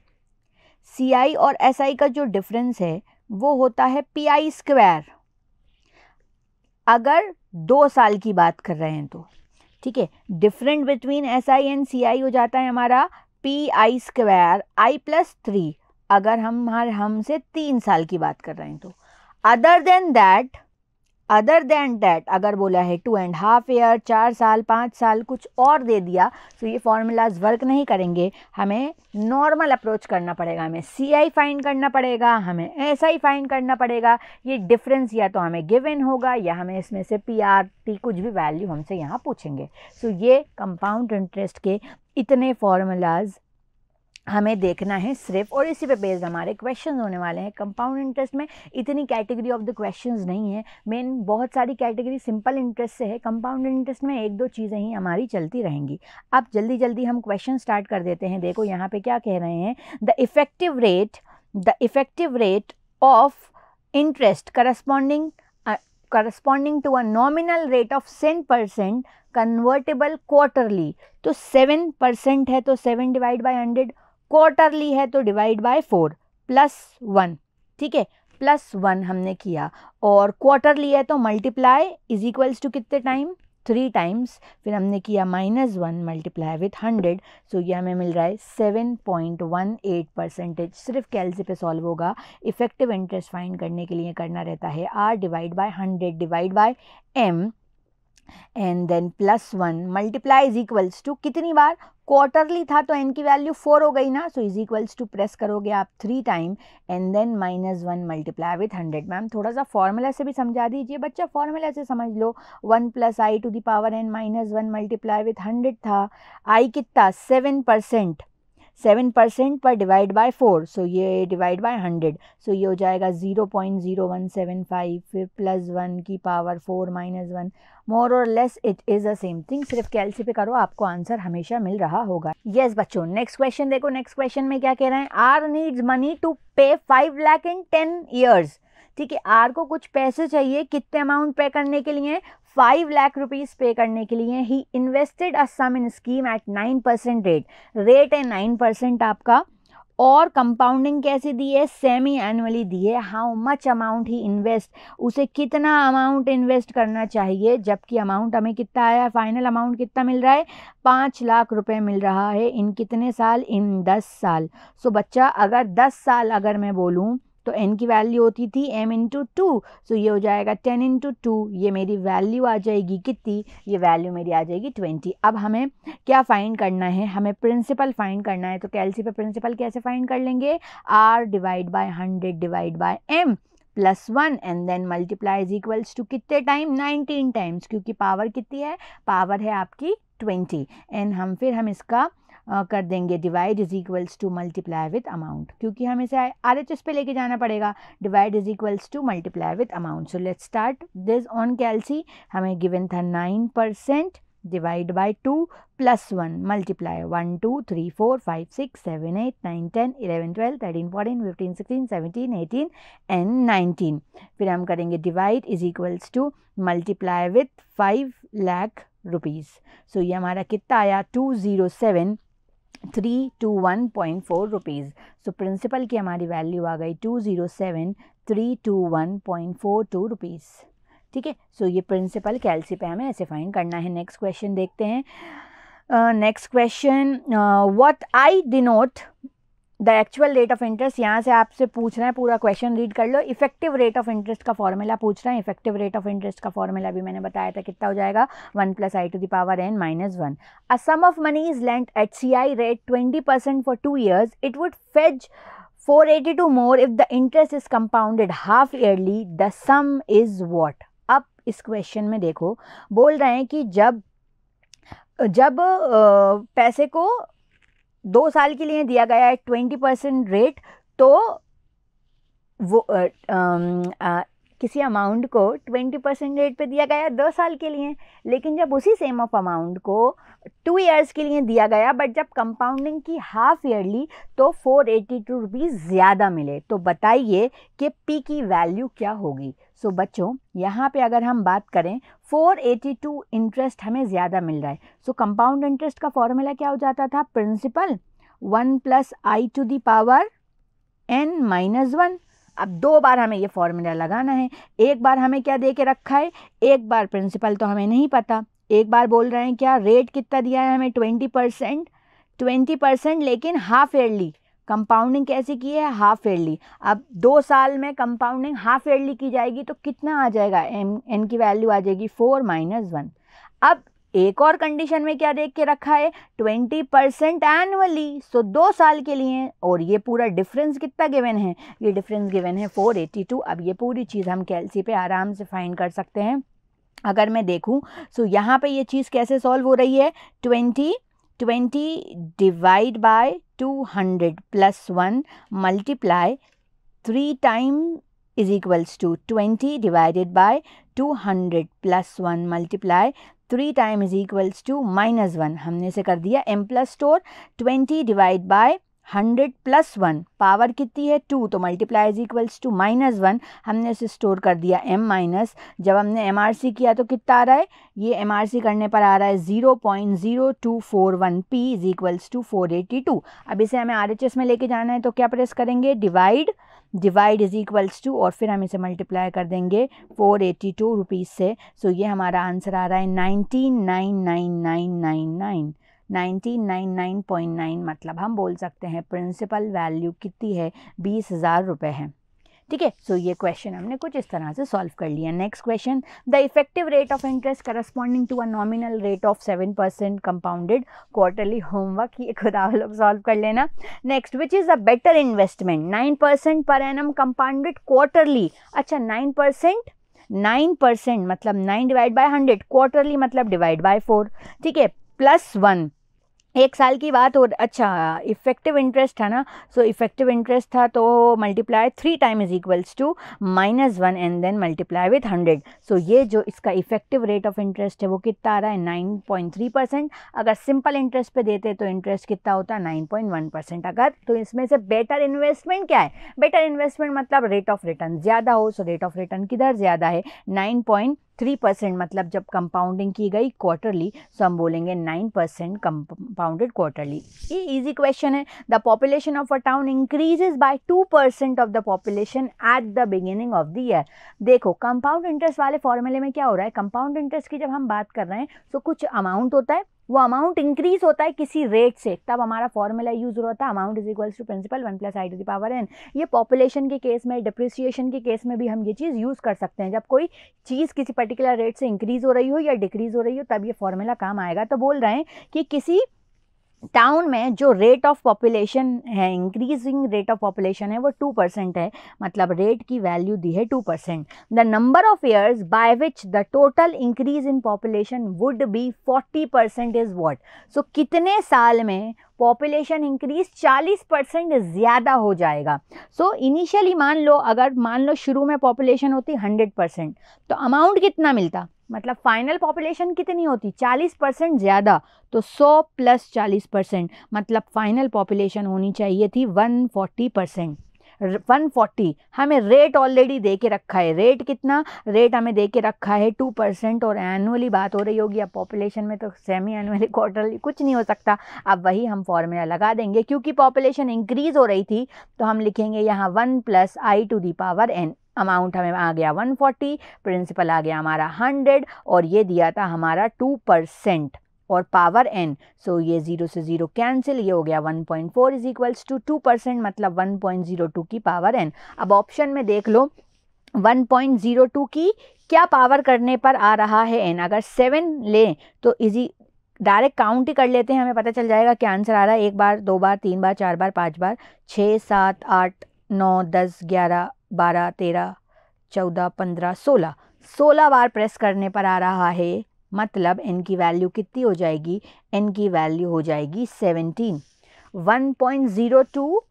सी आई और एस आई का जो डिफरेंस है वो होता है पी आई स्क्वायर अगर दो साल की बात कर रहे हैं तो ठीक है different between S I and C I हो जाता है हमारा P I square I plus three अगर हम हमसे तीन साल की बात कर रहे हैं तो other than that other than that अगर बोला है टू एंड हाफ ईयर चार साल पाँच साल कुछ और दे दिया तो ये फार्मूलाज वर्क नहीं करेंगे हमें नॉर्मल अप्रोच करना पड़ेगा हमें सी आई फाइन करना पड़ेगा हमें एस आई फाइन करना पड़ेगा ये डिफरेंस या तो हमें गिवन होगा या हमें इसमें से पी आर टी कुछ भी वैल्यू हमसे यहाँ पूछेंगे सो so, ये कंपाउंड इंटरेस्ट के इतने फार्मूलाज हमें देखना है सिर्फ और इसी पे बेस्ड हमारे क्वेश्चन होने वाले हैं कंपाउंड इंटरेस्ट में इतनी कैटेगरी ऑफ द क्वेश्चन नहीं है मेन बहुत सारी कैटेगरी सिंपल इंटरेस्ट से है कंपाउंड इंटरेस्ट में एक दो चीज़ें ही हमारी चलती रहेंगी अब जल्दी जल्दी हम क्वेश्चन स्टार्ट कर देते हैं देखो यहाँ पे क्या कह रहे हैं the effective rate the effective rate of interest corresponding corresponding to a nominal rate of seven percent convertible quarterly तो सेवन परसेंट है तो seven divide by hundred quarterly है तो divide by four plus one ठीक है प्लस वन हमने किया और क्वार्टरली है तो मल्टीप्लाई इज इक्वल्स टू कितने टाइम थ्री टाइम्स फिर हमने किया minus one multiply with hundred so ये हमें मिल रहा है seven point one eight percentage सिर्फ कैलसी पे सॉल्व होगा इफेक्टिव इंटरेस्ट फाइंड करने के लिए करना रहता है R divide by hundred divide by M and then plus one multiply is equals to कितनी बार क्वार्टरली था तो एन की वैल्यू फोर हो गई ना so is equals to press करोगे आप three time and then minus one multiply with hundred ma'am थोड़ा सा फॉर्मूला से भी समझा दीजिए बच्चा फॉर्मूला से समझ लो one plus I to the power N minus one multiply with hundred था आई कितना सेवन परसेंट सेवन परसेंट पर डिवाइड बाय फोर सो ये डिवाइड बाय हंड्रेड सो ये हो जाएगा zero point zero one seven five फिर प्लस वन की power four minus one more और less it is the same thing सिर्फ कैलसी पे करो आपको आंसर हमेशा मिल रहा होगा यस yes, बच्चों नेक्स्ट क्वेश्चन देखो नेक्स्ट क्वेश्चन में क्या कह रहे हैं R needs money to pay five lakh in ten years ठीक है आर को कुछ पैसे चाहिए कितने अमाउंट पे करने के लिए फाइव लाख रुपीज़ पे करने के लिए he invested a sum in scheme at nine percent rate rate है नाइन परसेंट आपका और कंपाउंडिंग कैसे दी है सेमी एनुअली दी है how much amount he invest उसे कितना अमाउंट इन्वेस्ट करना चाहिए जबकि अमाउंट हमें कितना आया फाइनल अमाउंट कितना मिल रहा है पाँच लाख रुपए मिल रहा है इन कितने साल इन दस साल सो बच्चा अगर दस साल अगर मैं बोलूँ तो एन की वैल्यू होती थी एम इंटू टू सो ये हो जाएगा टेन इंटू टू ये मेरी वैल्यू आ जाएगी कितनी ये वैल्यू मेरी आ जाएगी ट्वेंटी अब हमें क्या फ़ाइंड करना है हमें प्रिंसिपल फ़ाइंड करना है तो कैलसी पर प्रिंसिपल कैसे फ़ाइंड कर लेंगे R divide by hundred divide by M plus one and then multiply is equals to कितने टाइम नाइनटीन टाइम्स क्योंकि पावर कितनी है पावर है आपकी ट्वेंटी एंड हम फिर हम इसका कर देंगे divide is equals to multiply with amount क्योंकि हम इसे आर एच एस पे लेके जाना पड़ेगा divide is equals to multiply with amount so let start this on calci हमें गिवन था nine percent divide by two plus one multiply one two three four five six seven eight nine ten eleven twelve thirteen fourteen fifteen sixteen seventeen eighteen and nineteen फिर हम करेंगे divide is equals to multiply with five lakh rupees so ये हमारा कितना आया two zero seven three two one point four rupees so principal की हमारी वैल्यू आ गई two zero seven three two one point four two rupees ठीक है सो ये प्रिंसिपल कैलसी पे हमें ऐसे फाइन करना है नेक्स्ट क्वेश्चन देखते हैं next question what I denote the actual rate of interest यहाँ से आपसे पूछ रहे हैं पूरा क्वेश्चन रीड कर लो इफेक्टिव रेट ऑफ इंटरेस्ट का फॉर्मूला पूछ रहे हैं इफेक्टिव रेट ऑफ इंटरेस्ट का फॉर्मूला भी मैंने बताया था कितना हो जाएगा one plus I to the power N minus one a sum of money is lent at C I rate twenty percent for two years it would fetch four eighty two more if the interest is compounded half yearly the sum is what अब इस क्वेश्चन में देखो बोल रहे हैं कि जब जब पैसे को दो साल के लिए दिया गया है ट्वेंटी परसेंट रेट तो वो किसी अमाउंट को ट्वेंटी परसेंट रेट पर दिया गया दो साल के लिए लेकिन जब उसी सेम ऑफ अमाउंट को टू ईयर्स के लिए दिया गया बट जब कंपाउंडिंग की हाफ ईयरली तो फोर एटी टू रुपीज़ ज़्यादा मिले तो बताइए कि पी की वैल्यू क्या होगी सो so, बच्चों यहाँ पे अगर हम बात करें 482 इंटरेस्ट हमें ज़्यादा मिल रहा है सो कंपाउंड इंटरेस्ट का फॉर्मूला क्या हो जाता था principal one plus I to the power N minus one अब दो बार हमें ये फॉर्मूला लगाना है एक बार हमें क्या दे के रखा है एक बार प्रिंसिपल तो हमें नहीं पता एक बार बोल रहे हैं क्या रेट कितना दिया है हमें ट्वेंटी परसेंट ट्वेंटी परसेंट लेकिन हाफ ईयरली कंपाउंडिंग कैसे की है हाफ ईयरली अब दो साल में कंपाउंडिंग हाफ ईयरली की जाएगी तो कितना आ जाएगा एम एन की वैल्यू आ जाएगी फोर माइनस वन अब एक और कंडीशन में क्या देख के रखा है ट्वेंटी परसेंट एनुअली सो दो साल के लिए और ये पूरा डिफरेंस कितना गिवन है ये डिफरेंस गिवन है फोर एटी टू अब ये पूरी चीज़ हम कैलसी पे आराम से फाइंड कर सकते हैं अगर मैं देखूं सो so यहाँ पे ये चीज़ कैसे सॉल्व हो रही है twenty twenty divide by two hundred plus one multiply three time is equals to twenty divided by two hundred plus one multiply three time is equals to minus one हमने इसे कर दिया M plus four twenty divide by hundred plus one power कितनी है टू तो multiply is equals to minus one हमने इसे स्टोर कर दिया एम माइनस जब हमने एम आर सी किया तो कितना आ रहा है ये एम आर सी करने पर आ रहा है zero point zero two four one P is equals to four eighty two अब इसे हमें आर एच एस में लेके जाना है तो क्या प्रेस करेंगे divide divide is equals to और फिर हम इसे मल्टीप्लाई कर देंगे फोर एटी टू रुपीज़ से सो so ये हमारा आंसर आ रहा है nineteen nine nine nine nine nine nine nine point nine मतलब हम बोल सकते हैं प्रिंसिपल वैल्यू कितनी है बीस हज़ार रुपये है ठीक है सो ये क्वेश्चन हमने कुछ इस तरह से सॉल्व कर लिया next question the effective rate of interest corresponding to a nominal rate of seven percent compounded quarterly homework ये खुद आप लोग सॉल्व कर लेना next which is a better investment nine percent per an compounded quarterly अच्छा नाइन परसेंट नाइन परसेंट मतलब nine divide by hundred quarterly मतलब डिवाइड बाई फोर ठीक है प्लस वन एक साल की बात और अच्छा इफ़ेक्टिव इंटरेस्ट था ना सो इफ़ेक्टिव इंटरेस्ट था तो multiply three time is equals to minus one and then multiply with hundred so ये जो इसका इफ़ेक्टिव रेट ऑफ इंटरेस्ट है वो कितना आ रहा है नाइन पॉइंट थ्री परसेंट अगर सिंपल इंटरेस्ट पे देते तो इंटरेस्ट कितना होता है नाइन पॉइंट वन परसेंट अगर तो इसमें से बेटर इन्वेस्टमेंट क्या है बेटर इन्वेस्टमेंट मतलब रेट ऑफ रिटर्न ज़्यादा हो सो रेट ऑफ रिटर्न किधर ज़्यादा है नाइन पॉइंट थ्री परसेंट मतलब जब कंपाउंडिंग की गई क्वार्टरली सो हम बोलेंगे नाइन परसेंट कंपाउंडेड क्वार्टरली ये इजी क्वेश्चन है the population of a town increases by two percent of the population at the beginning of the year देखो कंपाउंड इंटरेस्ट वाले फॉर्मूले में क्या हो रहा है कंपाउंड इंटरेस्ट की जब हम बात कर रहे हैं सो so कुछ अमाउंट होता है वो अमाउंट इंक्रीज होता है किसी रेट से तब हमारा फॉर्मूला यूज हो रहा होता है amount is equals to principal one plus I to the power N ये पॉपुलेशन के केस में डिप्रिसिएशन के केस में भी हम ये चीज़ यूज़ कर सकते हैं जब कोई चीज़ किसी पर्टिकुलर रेट से इंक्रीज़ हो रही हो या डिक्रीज़ हो रही हो तब ये फॉर्मूला काम आएगा तो बोल रहे हैं कि किसी टाउन में जो रेट ऑफ पॉपुलेशन है इंक्रीजिंग रेट ऑफ पॉपुलेशन है वो टू परसेंट है मतलब रेट की वैल्यू दी है two percent the number of years by which the total increase in population would be forty percent is what so कितने साल में पॉपुलेशन इंक्रीज चालीस परसेंट ज़्यादा हो जाएगा सो so, इनिशियली मान लो अगर मान लो शुरू में पॉपुलेशन होती हंड्रेड परसेंट तो अमाउंट कितना मिलता मतलब फाइनल पॉपुलेशन कितनी होती 40 परसेंट ज़्यादा तो 100 प्लस 40 परसेंट मतलब फाइनल पॉपुलेशन होनी चाहिए थी 140 परसेंट 140 हमें रेट ऑलरेडी दे के रखा है रेट कितना रेट हमें दे के रखा है टू परसेंट और एनुअली बात हो रही होगी अब पॉपुलेशन में तो सेमी एनुअली क्वार्टरली कुछ नहीं हो सकता अब वही हम फॉर्मूला लगा देंगे क्योंकि पॉपुलेशन इंक्रीज़ हो रही थी तो हम लिखेंगे यहाँ one plus I to the power N amount हमें आ गया 140 प्रिंसिपल आ गया हमारा 100 और ये दिया था हमारा 2 परसेंट और पावर एन सो ये ज़ीरो से ज़ीरो कैंसिल ये हो गया 1.4 point four is equals to two percent मतलब 1.02 की पावर एन अब ऑप्शन में देख लो 1.02 की क्या पावर करने पर आ रहा है एन अगर सेवन लें तो इजी डायरेक्ट काउंट ही कर लेते हैं हमें पता चल जाएगा क्या आंसर आ रहा है एक बार दो बार तीन बार चार बार पाँच बार छः सात आठ नौ दस ग्यारह बारह तेरह चौदह पंद्रह सोलह सोलह बार प्रेस करने पर आ रहा है मतलब एन की वैल्यू कितनी हो जाएगी एन की वैल्यू हो जाएगी seventeen one point zero two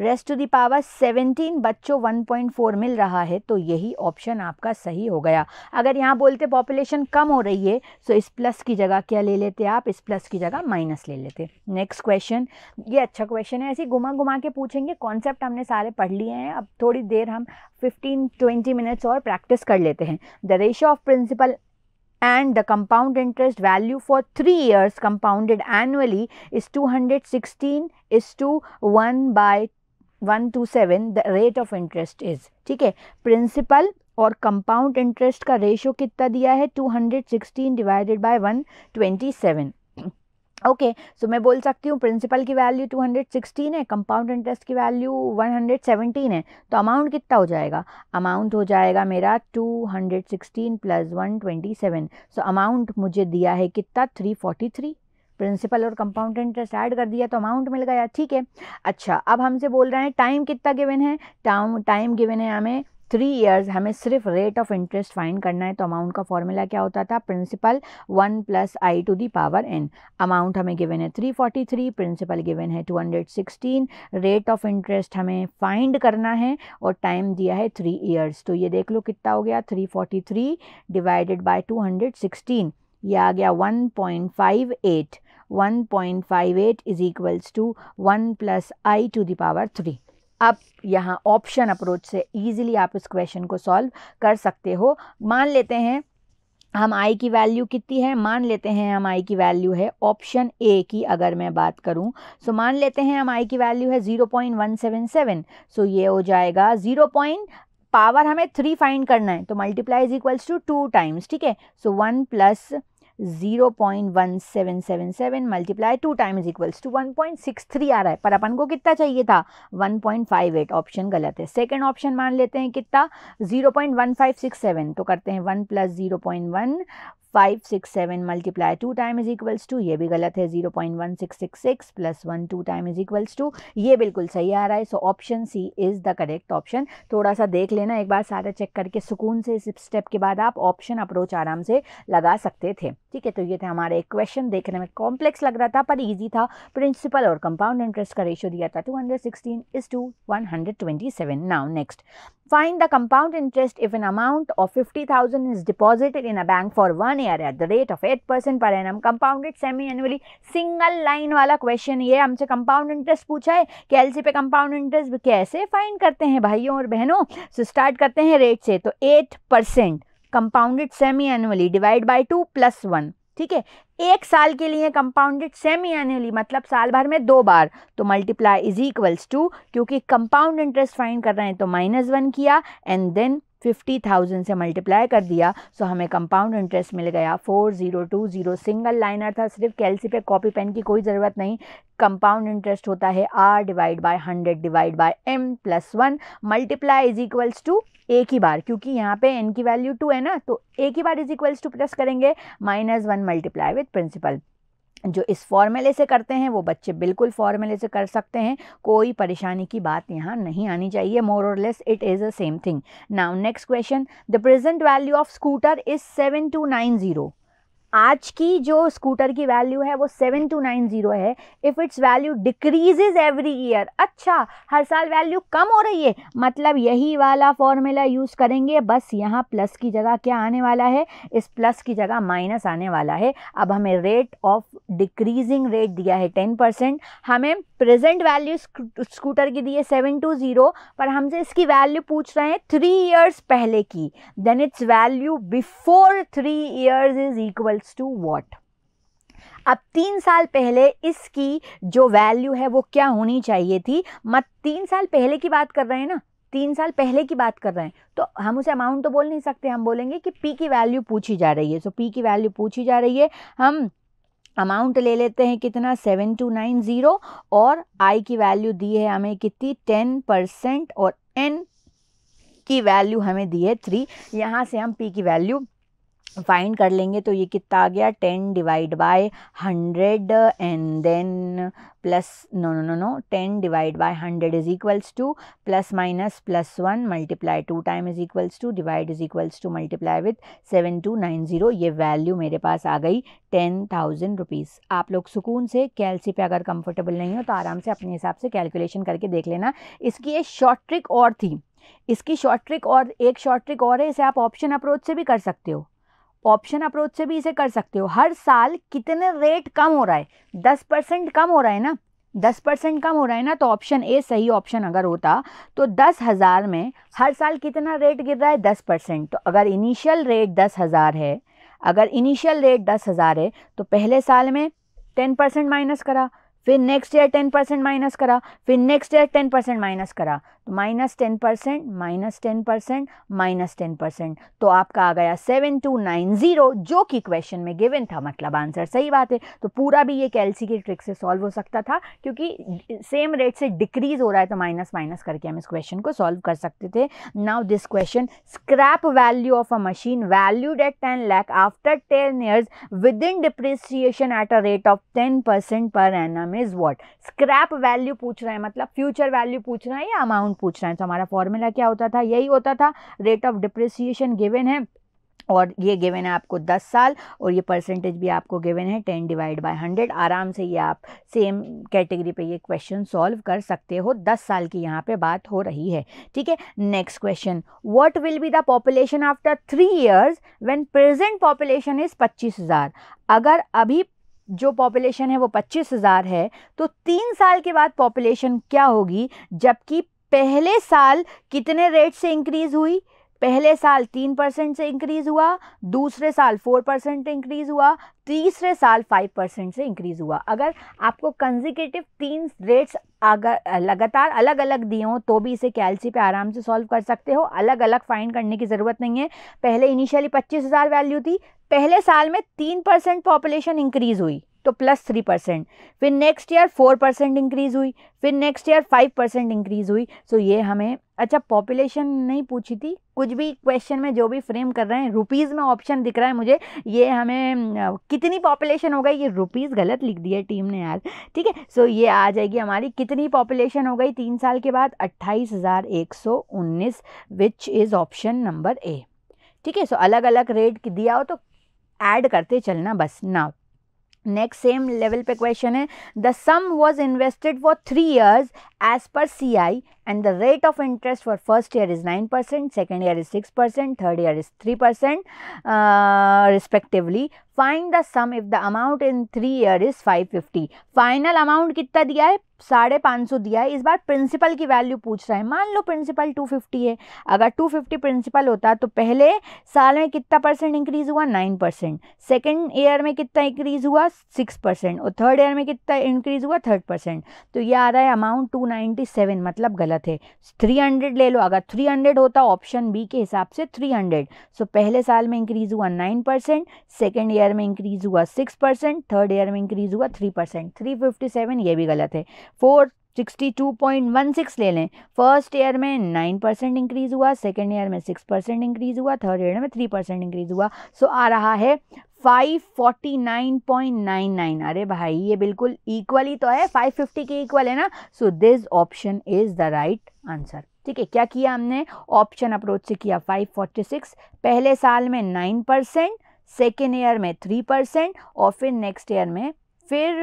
raised to the power 17 बच्चों 1.4 मिल रहा है तो यही ऑप्शन आपका सही हो गया अगर यहाँ बोलते पॉपुलेशन कम हो रही है सो तो इस प्लस की जगह क्या ले लेते आप इस प्लस की जगह माइनस ले लेते नेक्स्ट क्वेश्चन ये अच्छा क्वेश्चन है ऐसे घुमा घुमा के पूछेंगे कॉन्सेप्ट हमने सारे पढ़ लिए हैं अब थोड़ी देर हम 15-20 मिनट्स और प्रैक्टिस कर लेते हैं the ratio of principal and the compound interest value for three years compounded annually is two hundred sixteen is to one by one two seven the rate of interest is ठीक है प्रिंसिपल और कंपाउंड इंटरेस्ट का रेशियो कितना दिया है two hundred sixteen divided by one twenty seven okay so मैं बोल सकती हूँ प्रिंसिपल की वैल्यू टू हंड्रेड सिक्सटीन है कंपाउंड इंटरेस्ट की वैल्यू वन हंड्रेड सेवनटीन है तो अमाउंट कितना हो जाएगा अमाउंट हो जाएगा मेरा two hundred sixteen plus one twenty seven so amount मुझे दिया है कितना थ्री फोर्टी थ्री प्रिंसिपल और कंपाउंड इंटरेस्ट ऐड कर दिया तो अमाउंट मिल गया ठीक है अच्छा अब हमसे बोल रहे हैं टाइम कितना गिवन है टाइम टाइम गिवन है हमें थ्री इयर्स हमें सिर्फ रेट ऑफ इंटरेस्ट फाइन करना है तो अमाउंट का फॉर्मूला क्या होता था principal one plus I to the power N amount हमें गिवन है three forty three principal given है two hundred sixteen rate of interest हमें फाइंड करना है और टाइम दिया है थ्री ईयर्स तो ये देख लो कितना हो गया three forty three divided by two hundred sixteen ये आ गया one point five eight 1.58 is equals to one plus I to the power three अब यहाँ ऑप्शन अप्रोच से ईजिली आप इस क्वेश्चन को सॉल्व कर सकते हो मान लेते हैं हम आई की वैल्यू कितनी है मान लेते हैं हम आई की वैल्यू है ऑप्शन ए की अगर मैं बात करूं सो मान लेते हैं हम आई की वैल्यू है 0.177 सो ये हो जाएगा 0. पावर हमें थ्री फाइंड करना है तो multiply is equals to two times ठीक है so one plus zero point one seven seven seven multiply two time is equals to one point six three आ रहा है पर अपन को कितना चाहिए था one point five eight option गलत है सेकेंड ऑप्शन मान लेते हैं कितना zero point one five six seven तो करते हैं one plus zero point one five six seven multiply two time is equals to ये भी गलत है zero point one six six six plus one two time is equals to ये बिल्कुल सही आ रहा है so option C is the correct option थोड़ा सा देख लेना एक बार सारा चेक करके सुकून से इस स्टेप के बाद आप ऑप्शन अप्रोच आराम से लगा सकते थे ठीक है तो ये थे हमारे एक क्वेश्चन देखने में कॉम्प्लेक्स लग रहा था पर ईजी था प्रिंसिपल और कंपाउंड इंटरेस्ट का रेशियो दिया था two hundred sixteen is to one hundred twenty seven now next Find the compound interest if an amount of 50,000 is deposited in a bank for one year at the rate of 8% per annum compounded semi annually. Single line वाला क्वेश्चन ये हमसे कंपाउंड इंटरेस्ट पूछा है कि एलसी पे कंपाउंड इंटरेस्ट कैसे फाइंड करते हैं भाइयों और बहनों सो so स्टार्ट करते हैं रेट से तो 8% percent compounded semi annually divide by two plus one ठीक है एक साल के लिए कंपाउंडेड सेमी एनुअली मतलब साल भर में दो बार तो मल्टीप्लाई इज इक्वल्स टू क्योंकि कंपाउंड इंटरेस्ट फाइंड कर रहे हैं तो माइनस वन किया एंड देन फिफ्टी थाउजेंड से मल्टीप्लाई कर दिया सो हमें कंपाउंड इंटरेस्ट मिल गया four zero two zero single liner था सिर्फ कैलसी पे कॉपी पेन की कोई ज़रूरत नहीं कंपाउंड इंटरेस्ट होता है R divide by hundred divide by M plus one multiply is equals to एक ही बार क्योंकि यहाँ पे एन की वैल्यू टू है ना तो एक ही बार इज इक्वल्स टू प्लस करेंगे minus one multiply with principal जो इस फॉर्मूले से करते हैं वो बच्चे बिल्कुल फॉर्मूले से कर सकते हैं कोई परेशानी की बात यहाँ नहीं आनी चाहिए मोर और less it is a same thing now next question the present value of scooter is seven two nine zero आज की जो स्कूटर की वैल्यू है वो सेवन टू नाइन ज़ीरो है if its value decreases every year अच्छा हर साल वैल्यू कम हो रही है मतलब यही वाला फॉर्मूला यूज़ करेंगे बस यहाँ प्लस की जगह क्या आने वाला है इस प्लस की जगह माइनस आने वाला है अब हमें रेट ऑफ डिक्रीजिंग रेट दिया है टेन परसेंट हमें प्रेजेंट वैल्यू स्कूटर की दी है सेवन टू ज़ीरो पर हमसे इसकी वैल्यू पूछ रहे हैं थ्री ईयर्स पहले की then its value before three years is equals to what अब तीन साल पहले इसकी जो वैल्यू है वो क्या होनी चाहिए थी मत तीन साल पहले की बात कर रहे हैं ना तीन साल पहले की बात कर रहे हैं तो हम उसे अमाउंट तो बोल नहीं सकते हम बोलेंगे कि पी की वैल्यू पूछी जा रही है सो पी की वैल्यू पूछी जा रही है हम अमाउंट ले लेते हैं कितना सेवन टू नाइन ज़ीरो और आई की वैल्यू दी है हमें कितनी टेन परसेंट और एन की वैल्यू हमें दी है थ्री यहाँ से हम पी की वैल्यू फाइंड कर लेंगे तो ये कितना आ गया ten divide by hundred and then plus no no no no ten divide by hundred is equals to plus minus plus one multiply two time is equals to divide is equals to multiply with seven two nine zero ये वैल्यू मेरे पास आ गई टेन थाउजेंड रुपीज़ आप लोग सुकून से कैलसी पे अगर कंफर्टेबल नहीं हो तो आराम से अपने हिसाब से कैलकुलेशन करके देख लेना इसकी ये शॉर्ट ट्रिक और थी इसकी शॉर्ट ट्रिक और एक शॉर्ट ट्रिक और है इसे आप ऑप्शन अप्रोच से भी कर सकते हो ऑप्शन अप्रोच से भी इसे कर सकते हो हर साल कितने रेट कम हो रहा है दस परसेंट कम हो रहा है ना दस परसेंट कम हो रहा है ना तो ऑप्शन ए सही ऑप्शन अगर होता तो दस हज़ार में हर साल कितना रेट गिर रहा है दस परसेंट तो अगर इनिशियल रेट दस हज़ार है अगर इनिशियल रेट दस हज़ार है तो पहले साल में टेन परसेंट माइनस करा फिर next year ten percent minus करा फिर next year ten percent minus करा तो minus ten percent minus ten percent minus ten percent तो आपका आ गया सेवन टू नाइन ज़ीरो जो कि क्वेश्चन में गिवन था मतलब आंसर सही बात है तो पूरा भी ये कैलसी के ट्रिक से सॉल्व हो सकता था क्योंकि सेम रेट से डिक्रीज़ हो रहा है तो माइनस माइनस करके हम इस क्वेश्चन को सॉल्व कर सकते थे now this question scrap value of a machine valued at ten lakh after ten years within depreciation at a rate of ten percent per annum is what scrap value पूछ रहा है मतलब फ्यूचर वैल्यू पूछ रहा है या अमाउंट पूछ रहा है तो हमारा फॉर्मूला क्या होता था यही होता था रेट ऑफ डिप्रिसिएशन गिवन है और ये गिवन है आपको 10 साल और ये परसेंटेज भी आपको गिवन है 10 डिवाइड बाय 100 आराम से ये आप सेम कैटेगरी पे ये क्वेश्चन सॉल्व कर सकते हो 10 साल की यहाँ पे बात हो रही है ठीक है next question what will be the population after three years when present population is पच्चीस हज़ार अगर अभी जो पॉपुलेशन है वो पच्चीस हज़ार है तो तीन साल के बाद पॉपुलेशन क्या होगी जबकि पहले साल कितने रेट से इंक्रीज़ हुई पहले साल तीन परसेंट से इंक्रीज़ हुआ दूसरे साल फोर परसेंट इंक्रीज़ हुआ तीसरे साल फाइव परसेंट से इंक्रीज़ हुआ अगर आपको कंजिकेटिव तीन रेट्स अगर लगातार अलग अलग दिए हों तो भी इसे कैलसी पे आराम से सॉल्व कर सकते हो अलग अलग फाइंड करने की ज़रूरत नहीं है पहले इनिशियली पच्चीस हज़ार वैल्यू थी पहले साल में तीन परसेंट पॉपुलेशन इंक्रीज़ हुई तो प्लस थ्री परसेंट फिर next year four percent increase हुई फिर next year five percent increase हुई सो ये हमें अच्छा पॉपुलेशन नहीं पूछी थी कुछ भी क्वेश्चन में जो भी फ्रेम कर रहे हैं रुपीज़ में ऑप्शन दिख रहा है मुझे ये हमें कितनी पॉपुलेशन हो गई ये रुपीज़ गलत लिख दिया टीम ने यार ठीक है सो ये आ जाएगी हमारी कितनी पॉपुलेशन हो गई तीन साल के बाद अट्ठाईस हज़ार एक सौ उन्नीस which is option number A ठीक है सो अलग अलग रेट दिया हो तो ऐड करते चलना बस नाउ नेक्स्ट सेम लेवल पे क्वेश्चन है the sum was invested for three years as per C I and the rate of interest for first year is nine percent second year is six percent third year is three percent respectively find the sum if the amount in three year is five fifty final amount कितना दिया है साढ़े पाँच सौ दिया है इस बार प्रिंसिपल की वैल्यू पूछ रहा है मान लो प्रिंसिपल टू फिफ्टी है अगर टू फिफ्टी प्रिंसिपल होता तो पहले साल में कितना परसेंट इंक्रीज़ हुआ नाइन परसेंट सेकेंड ईयर में कितना इंक्रीज़ हुआ सिक्स परसेंट और थर्ड ईयर में कितना इंक्रीज़ हुआ थर्ड परसेंट तो ये आ रहा है अमाउंट टू सेवन मतलब गलत है थ्री हंड्रेड ले लो अगर थ्री हंड्रेड होता ऑप्शन बी के हिसाब से थ्री हंड्रेड सो पहले साल में इंक्रीज़ हुआ nine percent second year year में इंक्रीज हुआ सिक्स परसेंट थर्ड ईयर में इंक्रीज हुआ three percent three fifty seven ये भी गलत है four sixty two point one six ले लें फर्स्ट ईयर में नाइन परसेंट इंक्रीज़ हुआ सेकेंड ईयर में सिक्स परसेंट इंक्रीज़ हुआ थर्ड ईयर में थ्री परसेंट इंक्रीज़ हुआ सो आ रहा है five forty nine point nine nine अरे भाई ये बिल्कुल इक्वली तो है फाइव फिफ्टी के इक्वल है ना so this option is the right answer ठीक है क्या किया हमने ऑप्शन अप्रोच से किया फाइव फोर्टी सिक्स पहले साल में नाइन परसेंट सेकेंड ईयर में थ्री परसेंट और फिर नेक्स्ट ईयर में फिर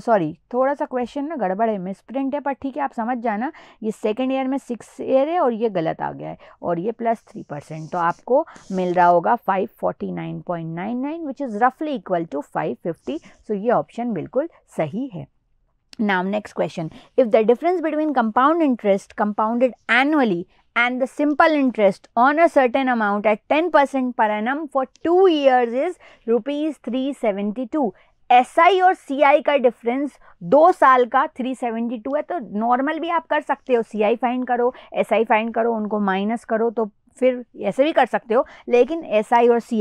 सॉरी थोड़ा सा क्वेश्चन ना गड़बड़ है मिस प्रिंट है पर ठीक है आप समझ जाना ये सेकेंड ईयर में सिक्स ईयर है और ये गलत आ गया है और ये प्लस थ्री परसेंट तो आपको मिल रहा होगा five forty nine point nine nine which is रफली equal to five fifty so ये ऑप्शन बिल्कुल सही है now next question if the difference between compound interest compounded annually and the simple interest on a certain amount at 10% per annum for 2 years is rupees 372 S SI और सी आई का डिफरेंस दो साल का 372 है तो नॉर्मल भी आप कर सकते हो सी आई फाइन करो एस SI आई फाइन करो उनको माइनस करो तो फिर ऐसे भी कर सकते हो लेकिन एस SI और सी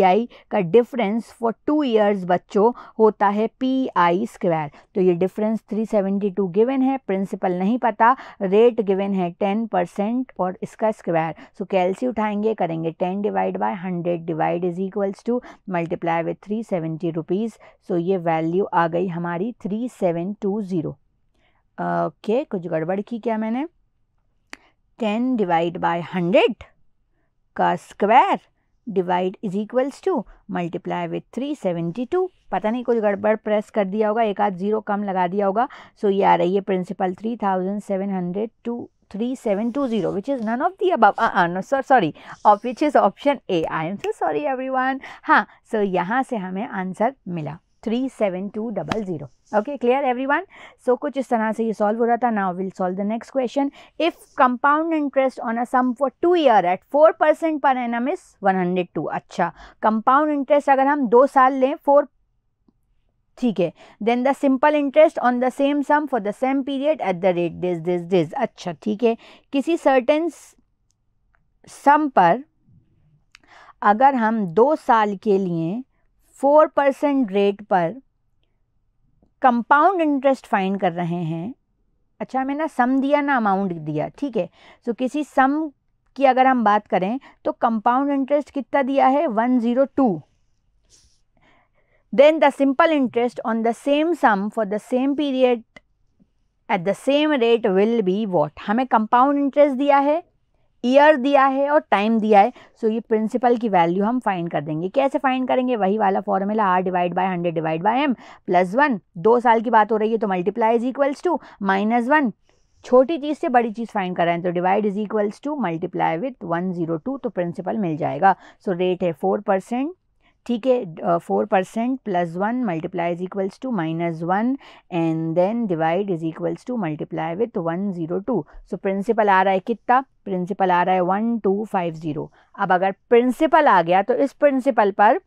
का डिफरेंस फॉर टू ईयर्स बच्चों होता है पी आई स्क्वायर तो ये डिफरेंस 372 गिवन है प्रिंसिपल नहीं पता रेट गिवन है 10 परसेंट और इसका स्क्वायर सो कैलसी उठाएंगे करेंगे 10 divide by 100 divide is equals to multiply with three seventy rupees so ये वैल्यू आ गई हमारी three seven two zero okay कुछ गड़बड़ की क्या मैंने टेन डिवाइड बाय हंड्रेड का square divide is equals to multiply with three seventy two पता नहीं कुछ गड़बड़ प्रेस कर दिया होगा एक आध जीरो कम लगा दिया होगा सो ये आ रही है principal three thousand seven hundred two three seven two zero which is none of the अब sorry of which is option A I am so sorry every one हाँ सो यहाँ से हमें आंसर मिला three seven two double zero okay clear every one so कुछ इस तरह से ये सॉल्व हो रहा था now will solve the next question if compound interest on a some for two year at four percent per annum is one hundred two अच्छा कंपाउंड इंटरेस्ट अगर हम दो साल लें फोर ठीक है then the simple interest on the same sum for the same period at the rate this this this अच्छा ठीक है किसी सर्टेन सम पर अगर हम दो साल के लिए फोर परसेंट रेट पर कंपाउंड इंटरेस्ट फाइन कर रहे हैं अच्छा मैंने सम दिया ना अमाउंट दिया ठीक है सो किसी सम की अगर हम बात करें तो कंपाउंड इंटरेस्ट कितना दिया है one zero two then the simple interest on the same sum for the same period at the same rate will be what हमें कंपाउंड इंटरेस्ट दिया है ईयर दिया है और टाइम दिया है सो ये प्रिंसिपल की वैल्यू हम फाइंड कर देंगे कैसे फाइंड करेंगे वही वाला formula R divide by hundred divide by M plus one दो साल की बात हो रही है तो multiply is equals to minus one छोटी चीज़ से बड़ी चीज़ फाइंड हैं तो divide is equals to multiply with one zero two तो प्रिंसिपल मिल जाएगा सो so रेट है फोर परसेंट ठीक है four percent plus one multiply is equals to minus one and then divide is equals to multiply with one zero two so principal आ रहा है कितना प्रिंसिपल आ रहा है वन टू फाइव ज़ीरो अब अगर प्रिंसिपल आ गया तो इस प्रिंसिपल पर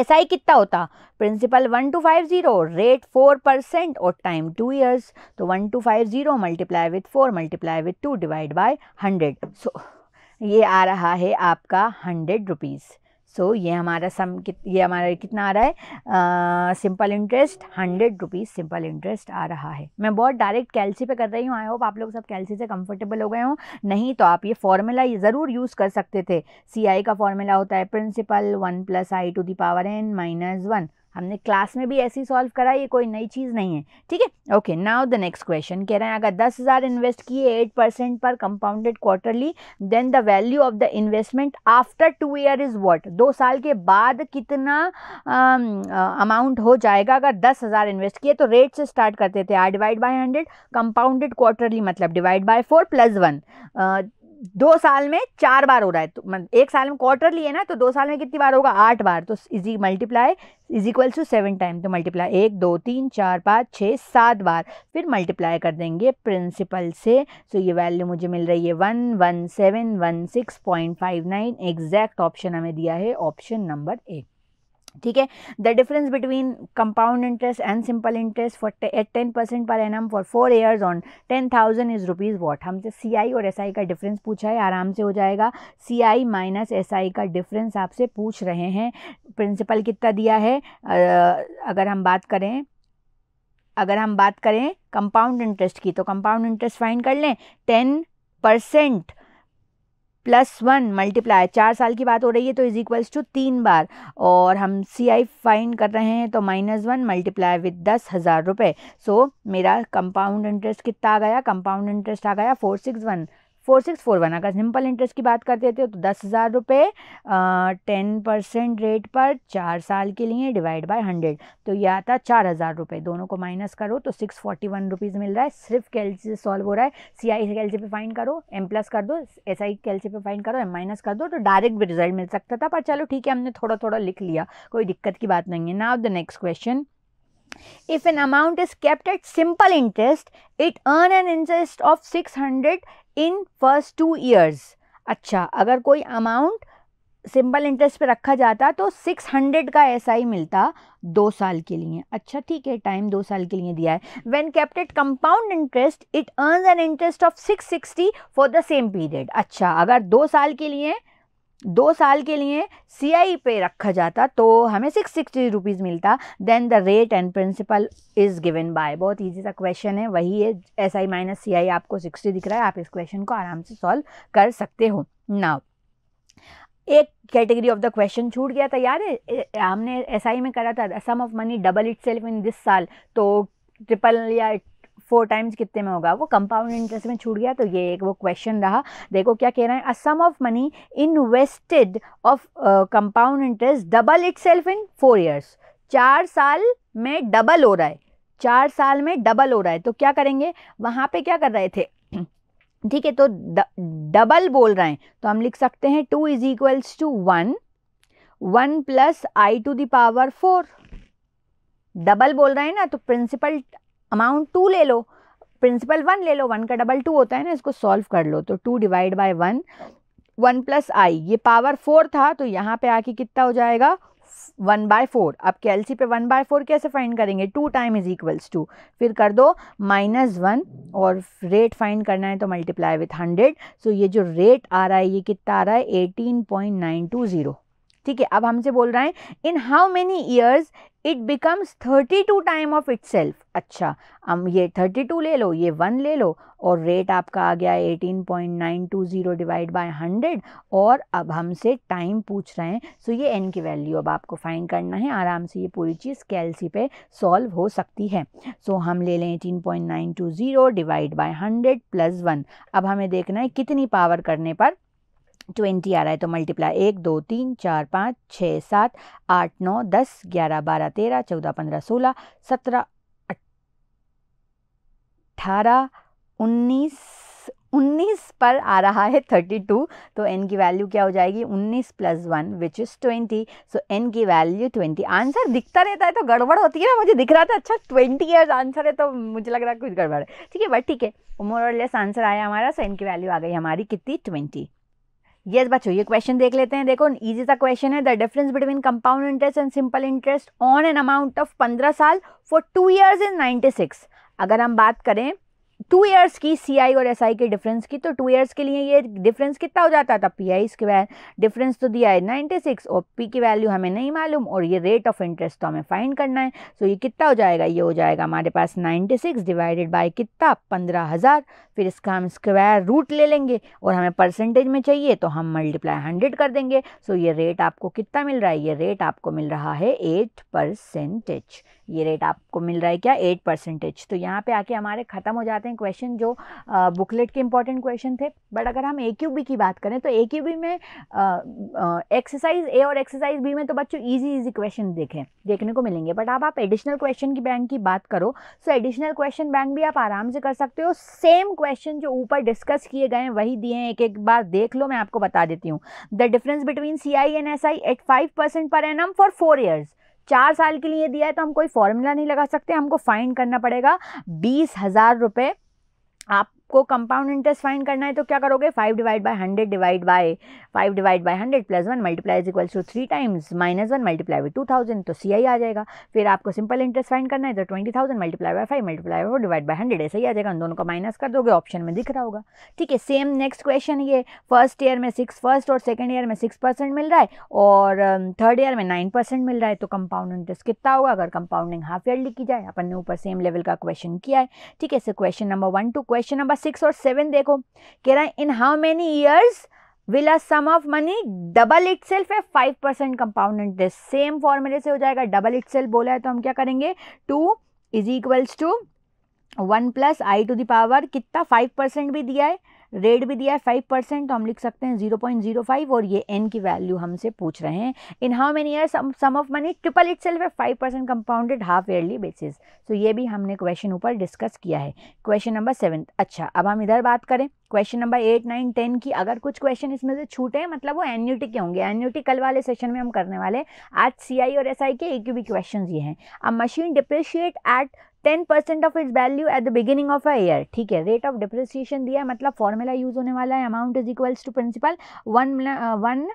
ऐसा ही कितना होता principal one two five zero rate four percent और टाइम टू ईयर्स तो one two five zero multiply with four multiply with two divide by hundred so ये आ रहा है आपका हंड्रेड रुपीज़ सो so, ये हमारा सम कित, ये हमारा कितना आ रहा है simple interest hundred rupees simple interest आ रहा है मैं बहुत डायरेक्ट कैलसी पे कर रही हूँ आई होप आप लोग सब कैलसी से कंफर्टेबल हो गए हो नहीं तो आप ये फॉर्मूला ज़रूर यूज़ कर सकते थे सी आई का फॉर्मूला होता है principal one plus I to the power N minus one हमने क्लास में भी ऐसी सॉल्व करा ये कोई नई चीज़ नहीं है ठीक है okay now the next question कह रहे हैं अगर दस हज़ार इन्वेस्ट किए एट परसेंट पर compounded quarterly then the value of the investment after two year is what दो साल के बाद कितना अमाउंट हो जाएगा अगर दस हज़ार इन्वेस्ट किए तो रेट से स्टार्ट करते थे R divide by hundred compounded quarterly मतलब divide by four plus one दो साल में चार बार हो रहा है तो एक साल में क्वार्टरली है ना तो दो साल में कितनी बार होगा आठ बार तो easy multiply is equal to seven time तो मल्टीप्लाई एक दो तीन चार पाँच छः सात बार फिर मल्टीप्लाई कर देंगे प्रिंसिपल से सो ये वैल्यू मुझे मिल रही है one one seven one six point five nine exact option हमें दिया है ऑप्शन नंबर एक ठीक है the difference between compound interest and simple interest for at ten percent per annum for four years on ten thousand is rupees what हमसे सी आई और एस आई का डिफरेंस पूछा है आराम से हो जाएगा सी आई माइनस एस आई का डिफरेंस आपसे पूछ रहे हैं प्रिंसिपल कितना दिया है अगर हम बात करें अगर हम बात करें कंपाउंड इंटरेस्ट की तो कंपाउंड इंटरेस्ट फाइन कर लें ten percent plus one multiply चार साल की बात हो रही है तो इज इक्वल्स टू तीन बार और हम सी आई फाइन कर रहे हैं तो माइनस वन मल्टीप्लाई विद दस हज़ार रुपये सो मेरा कंपाउंड इंटरेस्ट कितना आ गया कंपाउंड इंटरेस्ट आ गया four six one four six four one अगर सिंपल इंटरेस्ट की बात करते थे तो दस हज़ार रुपये टेन परसेंट रेट पर चार साल के लिए डिवाइड बाय हंड्रेड तो यह आता चार हज़ार रुपये दोनों को माइनस करो तो सिक्स फोर्टी वन रुपीज़ मिल रहा है सिर्फ कैलसी से सॉल्व हो रहा है सी आई से कैलसी पे फाइन करो एम प्लस कर दो एस आई कैलसी पे फाइन करो एम माइनस कर दो तो डायरेक्ट भी रिजल्ट मिल सकता था पर चलो ठीक है हमने थोड़ा थोड़ा लिख लिया कोई दिक्कत की बात नहीं है now the next question if an amount is kept at simple interest it earn an interest of hundred in first two years अच्छा अगर कोई अमाउंट सिंपल इंटरेस्ट पे रखा जाता तो सिक्स हंड्रेड का ऐसा ही मिलता दो साल के लिए अच्छा ठीक है टाइम दो साल के लिए दिया है वेन कैप्टेड compound interest it earn an interest of six sixty for the same period अच्छा अगर दो साल के लिए दो साल के लिए सी आई पे रखा जाता तो हमें सिक्स सिक्सटी रुपीज़ मिलता then the rate and principal is given by बहुत ईजी सा क्वेश्चन है वही है एस आई माइनस सी आई आपको सिक्सटी दिख रहा है आप इस क्वेश्चन को आराम से सॉल्व कर सकते हो नाउ एक कैटेगरी ऑफ द क्वेश्चन छूट गया था याद है हमने एस आई में करा था sum of money double itself in this साल तो ट्रिपल या फोर टाइम्स कितने में होगा वो कंपाउंड इंटरेस्ट में छूट गया तो ये एक वो क्वेश्चन रहा देखो क्या कह रहे हैं a sum of money invested of compound interest double itself in four years चार साल में डबल हो रहा है चार साल में डबल हो रहा है तो क्या करेंगे वहाँ पे क्या कर रहे थे <clears throat> ठीक है तो द, डबल बोल रहे हैं तो हम लिख सकते हैं two is equals to one one plus I to the power four double बोल रहे हैं ना तो प्रिंसिपल अमाउंट टू ले लो प्रिंसिपल वन ले लो वन का डबल टू होता है ना इसको सॉल्व कर लो तो two divide by one one plus I ये पावर फोर था तो यहाँ पे आके कितना हो जाएगा वन बाय फोर अब के एल सी पे वन बाय फोर कैसे फाइंड करेंगे two time is equals to फिर कर दो माइनस वन और रेट फाइंड करना है तो मल्टीप्लाई विथ हंड्रेड सो ये जो रेट आ रहा है ये कितना आ रहा है eighteen point nine two zero ठीक है अब हमसे बोल रहा है in how many years it becomes thirty two time of itself अच्छा हम ये थर्टी टू ले लो ये वन ले लो और रेट आपका आ गया eighteen point nine two zero divide by hundred और अब हमसे टाइम पूछ रहे हैं सो ये एन की वैल्यू अब आपको फाइन करना है आराम से ये पूरी चीज़ कैलसी पे सॉल्व हो सकती है सो हम ले लें eighteen point nine two zero divide by hundred plus one अब हमें देखना है कितनी पावर करने पर ट्वेंटी आ रहा है तो मल्टीप्लाई एक दो तीन चार पाँच छः सात आठ नौ दस ग्यारह बारह तेरह चौदह पंद्रह सोलह सत्रह अठारह उन्नीस उन्नीस पर आ रहा है थर्टी टू तो एन की वैल्यू क्या हो जाएगी उन्नीस plus one which is twenty so N की वैल्यू ट्वेंटी आंसर दिखता रहता है तो गड़बड़ होती है ना मुझे दिख रहा था अच्छा ट्वेंटी ईयर्स आंसर है तो मुझे लग रहा है कुछ गड़बड़ है ठीक है बट ठीक है मोर लेस आंसर आया हमारा सो एन की वैल्यू आ गई हमारी कितनी ट्वेंटी यस बच्चों ये क्वेश्चन देख लेते हैं देखो इजी सा क्वेश्चन है the difference between compound interest and simple interest on an amount of पंद्रह साल for two years in ninety six अगर हम बात करें टू ईयर्स की सीआई और एसआई के डिफरेंस की तो टू ईयर्स के लिए ये डिफरेंस कितना हो जाता था पी आई इसके डिफरेंस तो दिया है नाइन्टी सिक्स और पी की वैल्यू हमें नहीं मालूम और ये रेट ऑफ इंटरेस्ट तो हमें फाइंड करना है सो ये कितना हो जाएगा ये हो जाएगा हमारे पास नाइन्टी सिक्स डिवाइडेड बाई कितना पंद्रह हज़ार फिर इसका हम स्क्वायर रूट ले लेंगे और हमें परसेंटेज में चाहिए तो हम मल्टीप्लाई हंड्रेड कर देंगे सो ये रेट आपको कितना मिल रहा है ये रेट आपको मिल रहा है एट परसेंटेज ये रेट आपको मिल रहा है क्या एट परसेंटेज तो यहाँ पे आके हमारे ख़त्म हो जाते हैं क्वेश्चन जो बुकलेट के इंपॉर्टेंट क्वेश्चन थे बट अगर हम ए क्यू बी की बात करें तो ए क्यू बी में एक्सरसाइज ए और एक्सरसाइज बी में तो बच्चों ईजी ईजी क्वेश्चन देखें देखने को मिलेंगे बट अब आप एडिशनल क्वेश्चन की बैंक की बात करो सो एडिशनल क्वेश्चन बैंक भी आप आराम से कर सकते हो सेम क्वेश्चन जो ऊपर डिस्कस किए गए हैं वही दिए हैं एक एक बार देख लो मैं आपको बता देती हूँ the difference between C I and S I at five percent per annum for four years चार साल के लिए दिया है तो हम कोई फॉर्मूला नहीं लगा सकते हमको फ़ाइन करना पड़ेगा बीस हज़ार रुपये आप आपको कंपाउंड इंटरेस्ट फाइंड करना है तो क्या करोगे five divide by hundred divide by five divide by hundred plus one multiply equal to three times minus one multiply by two thousand तो सी आई आ जाएगा फिर आपको सिंपल इंटरेस्ट फाइंड करना है तो twenty thousand multiply by five multiply four divide by hundred ऐसे ही आ जाएगा दोनों को माइनस कर दोगे ऑप्शन में दिख रहा होगा ठीक है सेम नेक्स्ट क्वेश्चन ये फर्स्ट ईयर में सिक्स फर्स्ट और सेकेंड ईयर में सिक्स परसेंट मिल रहा है और थर्ड um, ईयर में नाइन परसेंट मिल रहा है तो कंपाउंड इंटरेस्ट कितना होगा अगर कंपाउंडिंग हाफ ईयरली की जाए अपन ने ऊपर सेम लेवल का क्वेश्चन किया है ठीक है sir question number one two question number six और सेवन देखो कह रहा है in how many years will a sum of money double itself है five percent compound interest same फॉर्मूले से हो जाएगा डबल इट सेल्फ बोला है तो हम क्या करेंगे two is equals to one plus I to power कितना फाइव परसेंट भी दिया है रेट भी दिया है फाइव परसेंट तो हम लिख सकते हैं जीरो पॉइंट जीरो फाइव और ये एन की वैल्यू हमसे पूछ रहे हैं in how many year sum of money triple itself five percent compounded half yearly basis तो ये भी हमने क्वेश्चन ऊपर डिस्कस किया है क्वेश्चन नंबर सेवन अच्छा अब हम इधर बात करें question number eight nine ten की अगर कुछ क्वेश्चन इसमें से छूटे मतलब वो एन्यूटी के होंगे एन्यूटी कल वाले सेशन में हम करने वाले आज सी और एस के एक भी क्वेश्चन ये हैं a machine depreciate at ten percent of its value at the beginning of a year ठीक है रेट ऑफ डिप्रिसिएशन दिया है मतलब फॉर्मूला यूज होने वाला है amount is equals to principal one one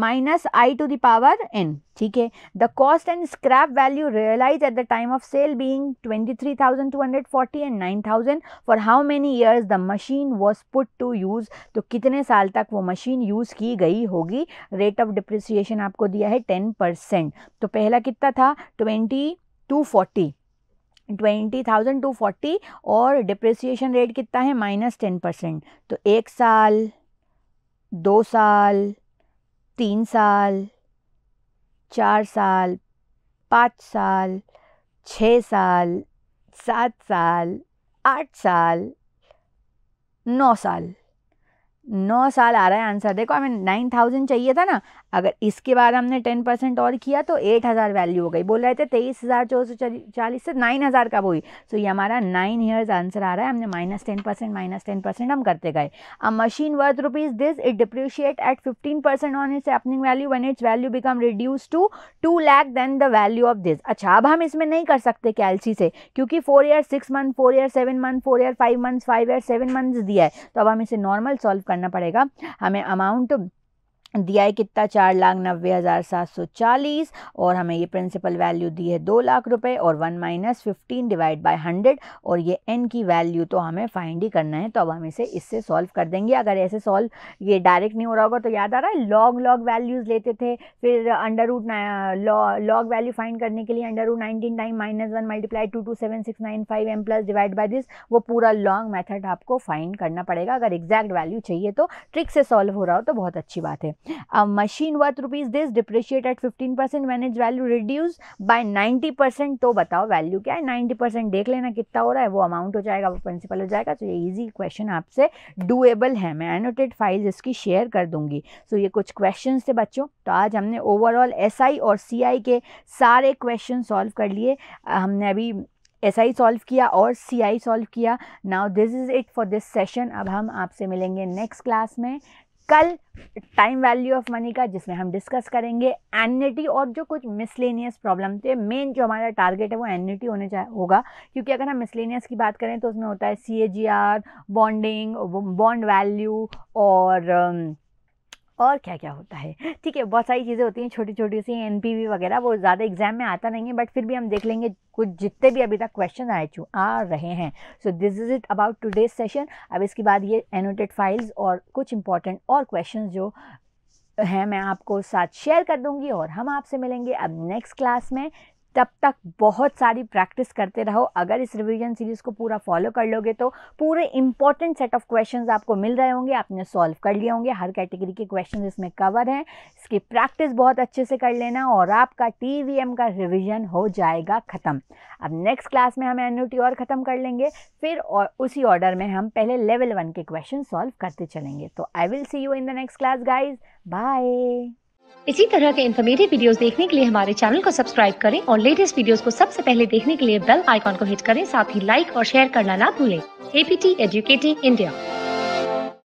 minus I to the power N ठीक है the cost and scrap value realize at the time of sale being twenty three thousand two hundred forty and nine thousand for how many years the machine was put to use तो कितने साल तक वो मशीन यूज़ की गई होगी रेट ऑफ डिप्रिसिएशन आपको दिया है टेन परसेंट तो पहला कितना था twenty two forty twenty thousand two forty और डिप्रिसिएशन रेट कितना है माइनस टेन परसेंट तो एक साल दो साल तीन साल चार साल पाँच साल छः साल सात साल आठ साल नौ साल नौ साल आ रहा है आंसर देखो हमें नाइन थाउजेंड चाहिए था ना अगर इसके बाद हमने टेन परसेंट और किया तो एट हज़ार वैल्यू हो गई बोल रहे थे तेईस हज़ार चौदह सौ चालीस से नाइन हज़ार कब हुई सो ये हमारा नाइन ईयर्स आंसर आ रहा है हमने minus ten percent minus ten percent हम करते गए a machine worth rupees this it depreciate at fifteen percent on its opening value one its value become reduce to two lakh then the value of this अच्छा अब हम इसमें नहीं कर सकते कैलसी से क्योंकि four year six month four year seven month four year five month five year seven month दिया है तो अब हम इसे नॉर्मल सॉल्व कर करना पड़ेगा हमें अमाउंट दिया है कितना चार लाख नब्बे हज़ार सात सौ चालीस और हमें ये प्रिंसिपल वैल्यू दी है दो लाख रुपए और one minus fifteen divide by hundred और ये एन की वैल्यू तो हमें फाइंड ही करना है तो अब हम इसे इससे सॉल्व कर देंगे अगर ऐसे सॉल्व ये डायरेक्ट नहीं हो रहा होगा तो याद आ रहा है लॉग लॉग वैल्यूज़ लेते थे फिर under root log value find करने के लिए under root nineteen time minus one multiply two two seven six nine five M plus divide by this वो पूरा लॉन्ग मैथड आपको फाइंड करना पड़ेगा अगर एग्जैक्ट वैल्यू चाहिए तो ट्रिक से सॉल्व हो रहा हो तो बहुत अच्छी बात है uh, machine worth rupees this depreciate at 15 percent मैंने वैल्यू रिड्यूस बाय 90 परसेंट तो बताओ वैल्यू क्या है 90 परसेंट देख लेना कितना हो रहा है वो अमाउंट हो जाएगा वो प्रिंसिपल हो जाएगा तो ये इजी क्वेश्चन आपसे डूएबल है मैं एनोटेड फाइल्स इसकी शेयर कर दूंगी सो so, ये कुछ क्वेश्चन थे बच्चों तो आज हमने ओवरऑल एस SI और सी के सारे क्वेश्चन सॉल्व कर लिए हमने अभी एस आई सॉल्व किया और सी आई सॉल्व किया now this is it for this session अब हम आपसे मिलेंगे नेक्स्ट क्लास में कल टाइम वैल्यू ऑफ मनी का जिसमें हम डिस्कस करेंगे एनिटी और जो कुछ मिसलेनियस प्रॉब्लम थे मेन जो हमारा टारगेट है वो एनिटी होने चाहे होगा क्योंकि अगर हम मिसलेनियस की बात करें तो उसमें होता है C A G R bonding bond value और um, और क्या क्या होता है ठीक है बहुत सारी चीज़ें होती हैं छोटी छोटी सी एन वगैरह वो ज़्यादा एग्जाम में आता नहीं है बट फिर भी हम देख लेंगे कुछ जितने भी अभी तक क्वेश्चन आए चु आ रहे हैं so this is it about today's session अब इसके बाद ये एनोटेड फाइल्स और कुछ इंपॉर्टेंट और क्वेश्चन जो हैं मैं आपको साथ शेयर कर दूंगी और हम आपसे मिलेंगे अब नेक्स्ट क्लास में तब तक बहुत सारी प्रैक्टिस करते रहो अगर इस रिवीजन सीरीज़ को पूरा फॉलो कर लोगे तो पूरे इंपॉर्टेंट सेट ऑफ क्वेश्चंस आपको मिल रहे होंगे आपने सॉल्व कर लिए होंगे हर कैटेगरी के क्वेश्चन इसमें कवर हैं इसकी प्रैक्टिस बहुत अच्छे से कर लेना और आपका टी का रिविज़न हो जाएगा ख़त्म अब नेक्स्ट क्लास में हम एन और ख़त्म कर लेंगे फिर और उसी ऑर्डर में हम पहले लेवल वन के क्वेश्चन सॉल्व करते चलेंगे तो I will see you in the next class guys bye इसी तरह के इन्फॉर्मेटिव वीडियोस देखने के लिए हमारे चैनल को सब्सक्राइब करें और लेटेस्ट वीडियोस को सबसे पहले देखने के लिए बेल आइकॉन को हिट करें साथ ही लाइक और शेयर करना ना भूलें एपीटी एजुकेटिंग इंडिया